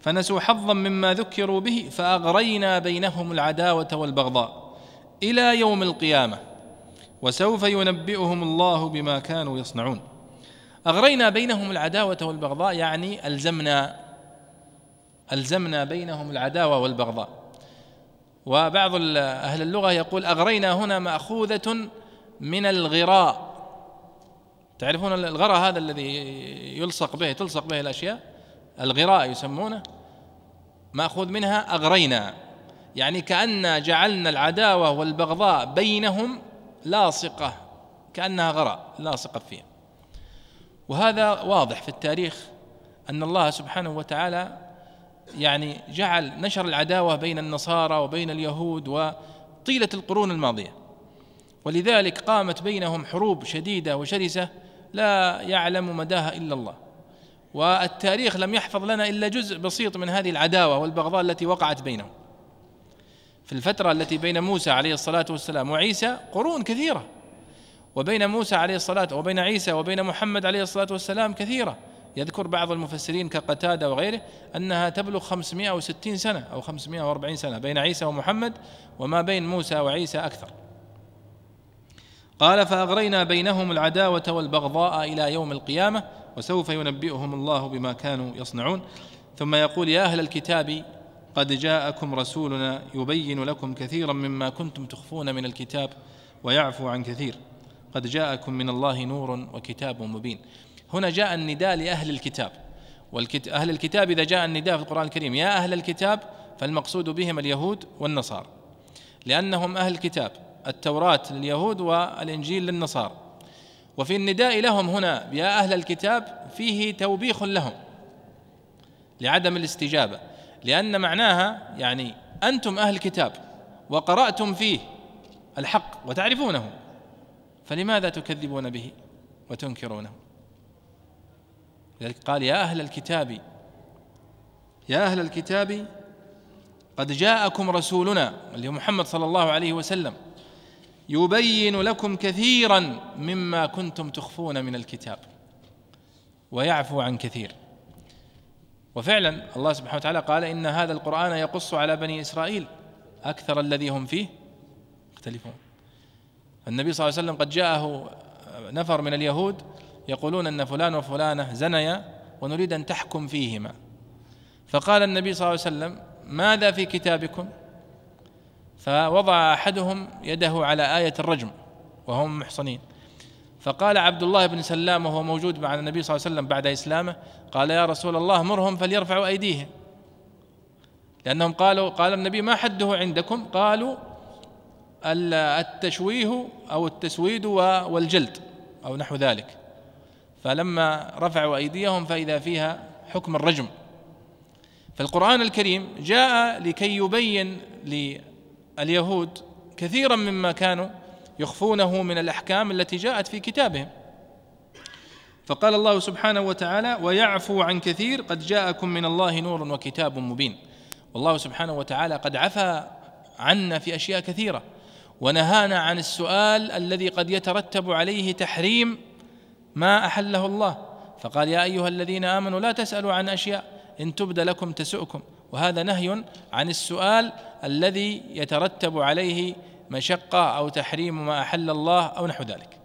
فنسوا حظا مما ذكروا به فأغرينا بينهم العداوة والبغضاء إلى يوم القيامة وسوف ينبئهم الله بما كانوا يصنعون أغرينا بينهم العداوة والبغضاء يعني ألزمنا ألزمنا بينهم العداوة والبغضاء وبعض أهل اللغة يقول أغرينا هنا مأخوذة من الغراء تعرفون الغراء هذا الذي يلصق به تلصق به الأشياء الغراء يسمونه مأخوذ منها أغرينا يعني كأن جعلنا العداوة والبغضاء بينهم لاصقة كأنها غراء لاصقة فيها وهذا واضح في التاريخ أن الله سبحانه وتعالى يعني جعل نشر العداوة بين النصارى وبين اليهود وطيلة القرون الماضية ولذلك قامت بينهم حروب شديدة وشرسة لا يعلم مداها الا الله والتاريخ لم يحفظ لنا الا جزء بسيط من هذه العداوه والبغضاء التي وقعت بينهم في الفتره التي بين موسى عليه الصلاه والسلام وعيسى قرون كثيره وبين موسى عليه الصلاه وبين عيسى وبين محمد عليه الصلاه والسلام كثيره يذكر بعض المفسرين كقتاده وغيره انها تبلغ 560 سنه او 540 سنه بين عيسى ومحمد وما بين موسى وعيسى اكثر قال فاغرينا بينهم العداوه والبغضاء الى يوم القيامه وسوف ينبئهم الله بما كانوا يصنعون ثم يقول يا اهل الكتاب قد جاءكم رسولنا يبين لكم كثيرا مما كنتم تخفون من الكتاب ويعفو عن كثير قد جاءكم من الله نور وكتاب مبين هنا جاء النداء لاهل الكتاب والكت... اهل الكتاب اذا جاء النداء في القران الكريم يا اهل الكتاب فالمقصود بهم اليهود والنصارى لانهم اهل الكتاب التوراة لليهود والإنجيل للنصارى وفي النداء لهم هنا يا أهل الكتاب فيه توبيخ لهم لعدم الاستجابة لأن معناها يعني أنتم أهل كتاب وقرأتم فيه الحق وتعرفونه فلماذا تكذبون به وتنكرونه لذلك قال يا أهل الكتاب يا أهل الكتاب قد جاءكم رسولنا اللي هو محمد صلى الله عليه وسلم يبين لكم كثيرا مما كنتم تخفون من الكتاب ويعفو عن كثير وفعلا الله سبحانه وتعالى قال ان هذا القران يقص على بني اسرائيل اكثر الذي هم فيه يختلفون النبي صلى الله عليه وسلم قد جاءه نفر من اليهود يقولون ان فلان وفلانه زنيا ونريد ان تحكم فيهما فقال النبي صلى الله عليه وسلم ماذا في كتابكم فوضع احدهم يده على ايه الرجم وهم محصنين فقال عبد الله بن سلام وهو موجود مع النبي صلى الله عليه وسلم بعد اسلامه قال يا رسول الله مرهم فليرفعوا ايديهم لانهم قالوا قال النبي ما حده عندكم قالوا التشويه او التسويد والجلد او نحو ذلك فلما رفعوا ايديهم فاذا فيها حكم الرجم فالقران الكريم جاء لكي يبين اليهود كثيرا مما كانوا يخفونه من الاحكام التي جاءت في كتابهم فقال الله سبحانه وتعالى ويعفو عن كثير قد جاءكم من الله نور وكتاب مبين والله سبحانه وتعالى قد عفى عنا في اشياء كثيره ونهانا عن السؤال الذي قد يترتب عليه تحريم ما احله الله فقال يا ايها الذين امنوا لا تسالوا عن اشياء ان تبد لكم تسؤكم وهذا نهي عن السؤال الذي يترتب عليه مشقه او تحريم ما احل الله او نحو ذلك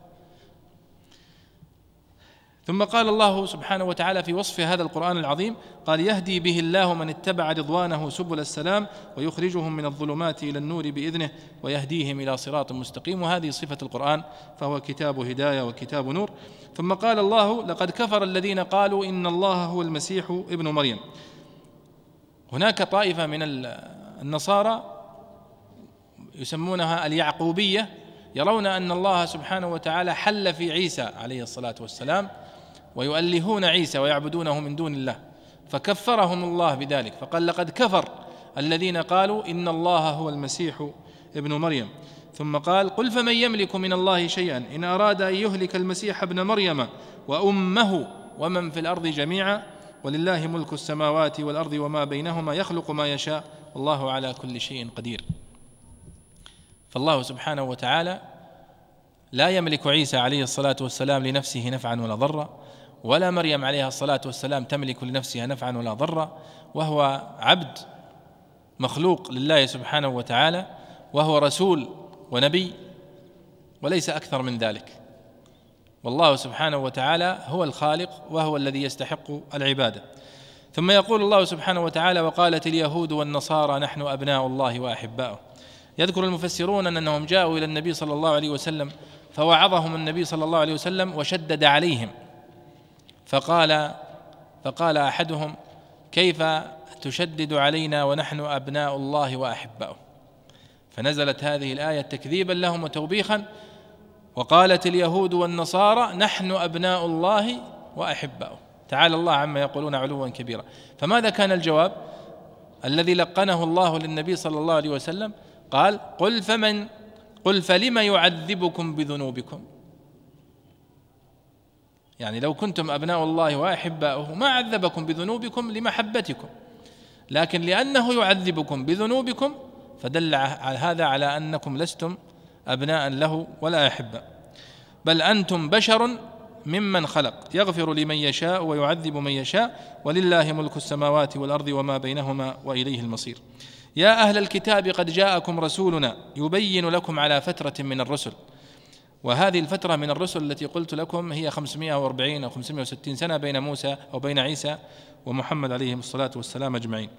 ثم قال الله سبحانه وتعالى في وصف هذا القرآن العظيم قال يهدي به الله من اتبع رضوانه سبل السلام ويخرجهم من الظلمات إلى النور بإذنه ويهديهم إلى صراط مستقيم وهذه صفة القرآن فهو كتاب هداية وكتاب نور ثم قال الله لقد كفر الذين قالوا إن الله هو المسيح ابن مريم هناك طائفة من النصارى يسمونها اليعقوبيه يرون ان الله سبحانه وتعالى حل في عيسى عليه الصلاه والسلام ويؤلهون عيسى ويعبدونه من دون الله فكفرهم الله بذلك فقال لقد كفر الذين قالوا ان الله هو المسيح ابن مريم ثم قال قل فمن يملك من الله شيئا ان اراد ان يهلك المسيح ابن مريم وامه ومن في الارض جميعا ولله ملك السماوات والارض وما بينهما يخلق ما يشاء والله على كل شيء قدير فالله سبحانه وتعالى لا يملك عيسى عليه الصلاه والسلام لنفسه نفعا ولا ضرا ولا مريم عليها الصلاه والسلام تملك لنفسها نفعا ولا ضرا وهو عبد مخلوق لله سبحانه وتعالى وهو رسول ونبي وليس اكثر من ذلك والله سبحانه وتعالى هو الخالق وهو الذي يستحق العباده ثم يقول الله سبحانه وتعالى وقالت اليهود والنصارى نحن أبناء الله وأحباؤه يذكر المفسرون أنهم جاءوا إلى النبي صلى الله عليه وسلم فوعظهم النبي صلى الله عليه وسلم وشدد عليهم فقال فقال أحدهم كيف تشدد علينا ونحن أبناء الله وأحباؤه فنزلت هذه الآية تكذيبا لهم وتوبيخا وقالت اليهود والنصارى نحن أبناء الله وأحباؤه تعالى الله عما يقولون علوا كبيرا فماذا كان الجواب الذي لقنه الله للنبي صلى الله عليه وسلم قال قل فمن قل فلم يعذبكم بذنوبكم يعني لو كنتم أبناء الله وأحباؤه ما عذبكم بذنوبكم لمحبتكم لكن لأنه يعذبكم بذنوبكم فدل على هذا على أنكم لستم أبناء له ولا أحباء بل أنتم بشر ممن خلق يغفر لمن يشاء ويعذب من يشاء ولله ملك السماوات والارض وما بينهما واليه المصير. يا اهل الكتاب قد جاءكم رسولنا يبين لكم على فتره من الرسل وهذه الفترة من الرسل التي قلت لكم هي 540 أو 560 سنة بين موسى أو بين عيسى ومحمد عليهم الصلاة والسلام أجمعين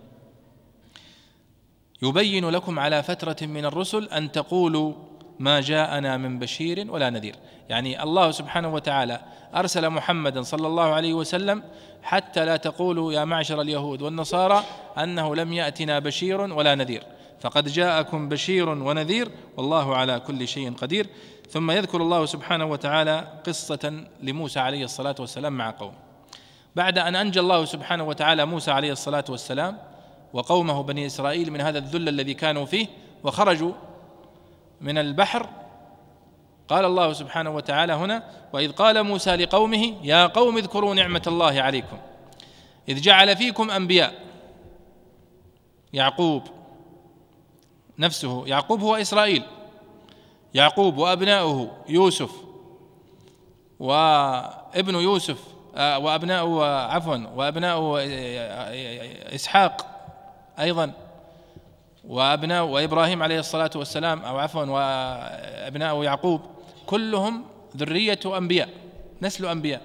يبين لكم على فترة من الرسل أن تقولوا ما جاءنا من بشير ولا نذير يعني الله سبحانه وتعالى ارسل محمدا صلى الله عليه وسلم حتى لا تقولوا يا معشر اليهود والنصارى انه لم ياتنا بشير ولا نذير فقد جاءكم بشير ونذير والله على كل شيء قدير ثم يذكر الله سبحانه وتعالى قصه لموسى عليه الصلاه والسلام مع قومه بعد ان انجى الله سبحانه وتعالى موسى عليه الصلاه والسلام وقومه بني اسرائيل من هذا الذل الذي كانوا فيه وخرجوا من البحر قال الله سبحانه وتعالى هنا واذ قال موسى لقومه يا قوم اذكروا نعمه الله عليكم اذ جعل فيكم انبياء يعقوب نفسه يعقوب هو اسرائيل يعقوب وابناؤه يوسف وابن يوسف آه، وابناؤه عفوا وابناؤه آه، آه، اسحاق ايضا وابناء وابراهيم عليه الصلاه والسلام او عفوا وابناء يعقوب كلهم ذريه انبياء نسل انبياء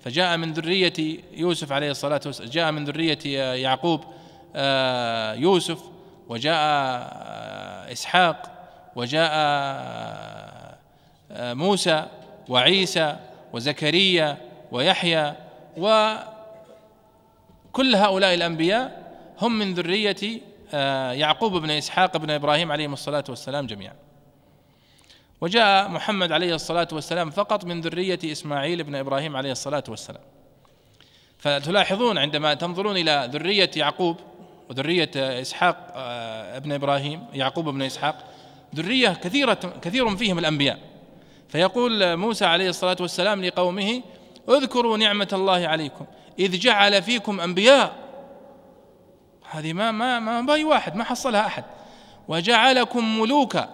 فجاء من ذريه يوسف عليه الصلاه والسلام جاء من ذريه يعقوب آه، يوسف وجاء آه، اسحاق وجاء آه، موسى وعيسى وزكريا ويحيى وكل هؤلاء الانبياء هم من ذريه آه، يعقوب بن إسحاق بن إبراهيم عليهم الصلاة والسلام جميعا وجاء محمد عليه الصلاة والسلام فقط من ذرية إسماعيل بن إبراهيم عليه الصلاة والسلام فتلاحظون عندما تنظرون إلى ذرية يعقوب وذرية إسحاق آه، ابن إبراهيم يعقوب بن إسحاق ذرية كثيرة كثير فيهم الأنبياء فيقول موسى عليه الصلاة والسلام لقومه اذكروا نعمة الله عليكم إذ جعل فيكم أنبياء هذه ما ما ما باي واحد ما حصلها احد وجعلكم ملوكا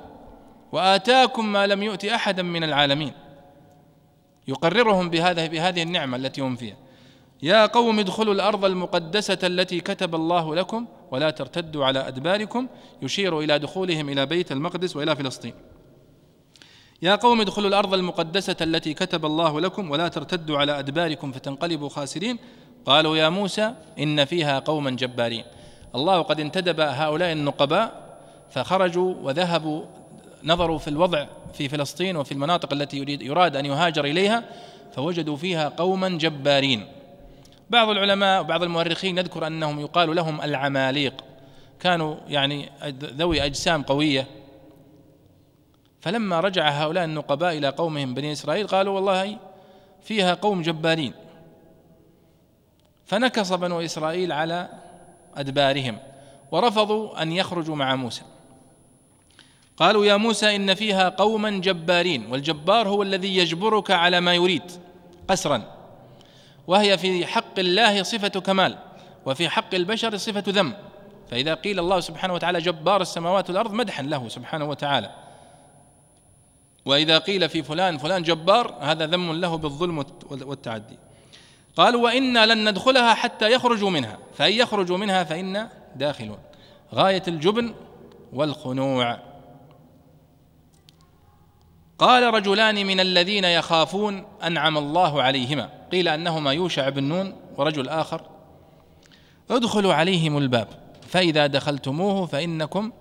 واتاكم ما لم يؤت احدا من العالمين يقررهم بهذا بهذه النعمه التي هم فيها يا قوم ادخلوا الارض المقدسه التي كتب الله لكم ولا ترتدوا على ادباركم يشير الى دخولهم الى بيت المقدس والى فلسطين يا قوم ادخلوا الارض المقدسه التي كتب الله لكم ولا ترتدوا على ادباركم فتنقلبوا خاسرين قالوا يا موسى ان فيها قوما جبارين الله قد انتدب هؤلاء النقباء فخرجوا وذهبوا نظروا في الوضع في فلسطين وفي المناطق التي يريد يراد ان يهاجر اليها فوجدوا فيها قوما جبارين بعض العلماء وبعض المؤرخين يذكر انهم يقال لهم العماليق كانوا يعني ذوي اجسام قويه فلما رجع هؤلاء النقباء الى قومهم بني اسرائيل قالوا والله فيها قوم جبارين فنكص بنو اسرائيل على أدبارهم ورفضوا أن يخرجوا مع موسى قالوا يا موسى إن فيها قوما جبارين والجبار هو الذي يجبرك على ما يريد قسرا وهي في حق الله صفة كمال وفي حق البشر صفة ذم فإذا قيل الله سبحانه وتعالى جبار السماوات والأرض مدحا له سبحانه وتعالى وإذا قيل في فلان فلان جبار هذا ذم له بالظلم والتعدي قالوا وإنا لن ندخلها حتى يخرجوا منها فإن يخرجوا منها فإنا داخلون غاية الجبن والخنوع قال رجلان من الذين يخافون أنعم الله عليهما قيل أنهما يوشع بن نون ورجل آخر ادخلوا عليهم الباب فإذا دخلتموه فإنكم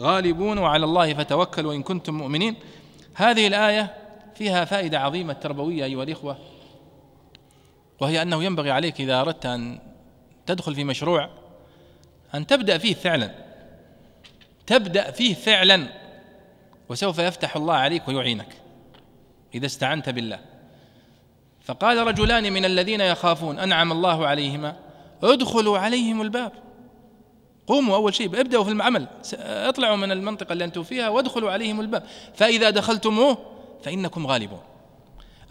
غالبون وعلى الله فتوكلوا إن كنتم مؤمنين هذه الآية فيها فائدة عظيمة تربوية أيها الإخوة وهي أنه ينبغي عليك إذا أردت أن تدخل في مشروع أن تبدأ فيه فعلا تبدأ فيه فعلا وسوف يفتح الله عليك ويعينك إذا استعنت بالله فقال رجلان من الذين يخافون أنعم الله عليهما ادخلوا عليهم الباب قوموا أول شيء ابدأوا في العمل اطلعوا من المنطقة اللي أنتم فيها وادخلوا عليهم الباب فإذا دخلتموه فإنكم غالبون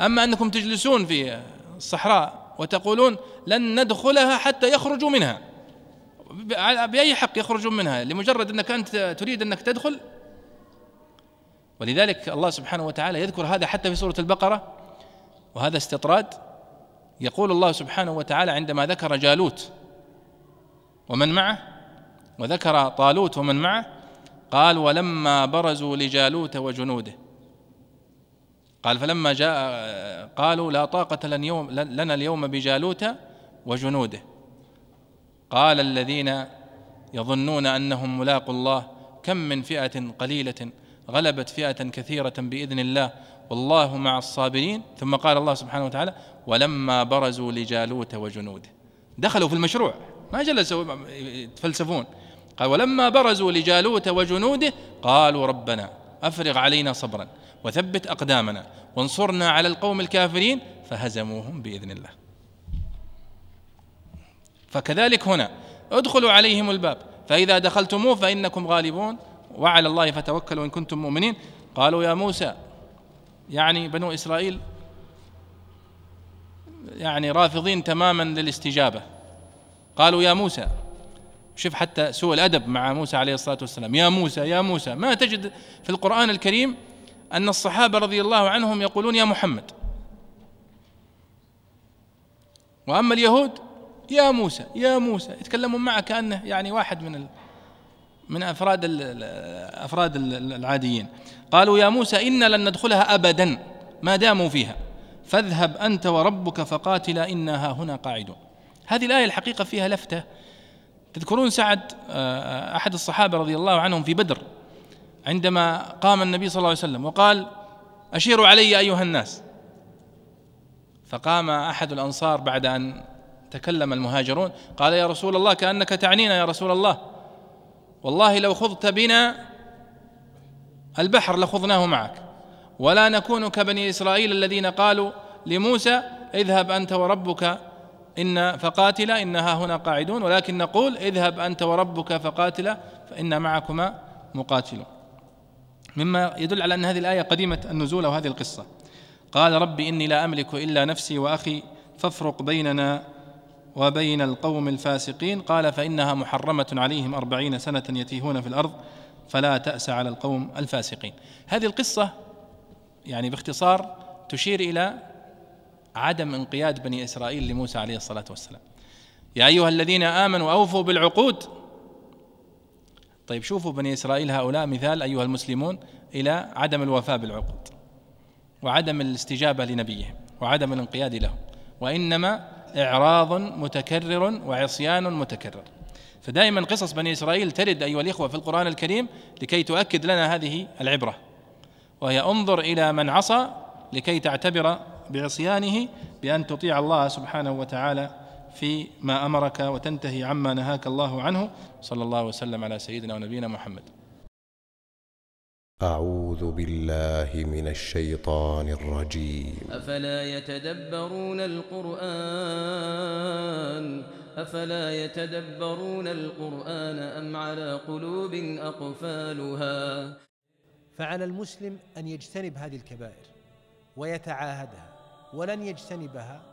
أما أنكم تجلسون في الصحراء وتقولون لن ندخلها حتى يخرجوا منها بأي حق يخرجون منها لمجرد أنك أنت تريد أنك تدخل ولذلك الله سبحانه وتعالى يذكر هذا حتى في سورة البقرة وهذا استطراد يقول الله سبحانه وتعالى عندما ذكر جالوت ومن معه وذكر طالوت ومن معه قال ولما برزوا لجالوت وجنوده قال فلما جاء قالوا لا طاقة لنا اليوم بجالوت وجنوده قال الذين يظنون أنهم ملاقوا الله كم من فئة قليلة غلبت فئة كثيرة بإذن الله والله مع الصابرين ثم قال الله سبحانه وتعالى ولما برزوا لجالوت وجنوده دخلوا في المشروع ما جلسوا يتفلسفون قال ولما برزوا لجالوت وجنوده قالوا ربنا أفرغ علينا صبرا وثبت اقدامنا وانصرنا على القوم الكافرين فهزموهم باذن الله فكذلك هنا ادخلوا عليهم الباب فاذا دخلتموه فانكم غالبون وعلى الله فتوكلوا ان كنتم مؤمنين قالوا يا موسى يعني بنو اسرائيل يعني رافضين تماما للاستجابه قالوا يا موسى شوف حتى سوء الادب مع موسى عليه الصلاه والسلام يا موسى يا موسى ما تجد في القران الكريم أن الصحابة رضي الله عنهم يقولون يا محمد وأما اليهود يا موسى يا موسى يتكلمون معه كأنه يعني واحد من ال من أفراد ال أفراد العاديين قالوا يا موسى إنا لن ندخلها أبدا ما داموا فيها فاذهب أنت وربك فقاتلا إنا ها هنا قاعدون هذه الآية الحقيقة فيها لفتة تذكرون سعد آه، آه، أحد الصحابة رضي الله عنهم في بدر عندما قام النبي صلى الله عليه وسلم وقال أشيروا علي أيها الناس فقام أحد الأنصار بعد أن تكلم المهاجرون قال يا رسول الله كأنك تعنينا يا رسول الله والله لو خضت بنا البحر لخضناه معك ولا نكون كبني إسرائيل الذين قالوا لموسى اذهب أنت وربك إن فقاتلا إن ها هنا قاعدون ولكن نقول اذهب أنت وربك فقاتلا فإن معكما مقاتلون مما يدل على أن هذه الآية قديمة النزول وهذه القصة قال رب إني لا أملك إلا نفسي وأخي فافرق بيننا وبين القوم الفاسقين قال فإنها محرمة عليهم أربعين سنة يتيهون في الأرض فلا تأس على القوم الفاسقين هذه القصة يعني باختصار تشير إلى عدم انقياد بني إسرائيل لموسى عليه الصلاة والسلام يا أيها الذين آمنوا أوفوا بالعقود طيب شوفوا بني إسرائيل هؤلاء مثال أيها المسلمون إلى عدم الوفاء بالعقود وعدم الاستجابة لنبيهم وعدم الانقياد له وإنما إعراض متكرر وعصيان متكرر فدائما قصص بني إسرائيل ترد أيها الإخوة في القرآن الكريم لكي تؤكد لنا هذه العبرة وهي انظر إلى من عصى لكي تعتبر بعصيانه بأن تطيع الله سبحانه وتعالى فيما امرك وتنتهي عما نهاك الله عنه صلى الله وسلم على سيدنا ونبينا محمد أعوذ بالله من الشيطان الرجيم أفلا يتدبرون القرآن أفلا يتدبرون القرآن أم على قلوب أقفالها فعلى المسلم أن يجتنب هذه الكبائر ويتعاهدها ولن يجتنبها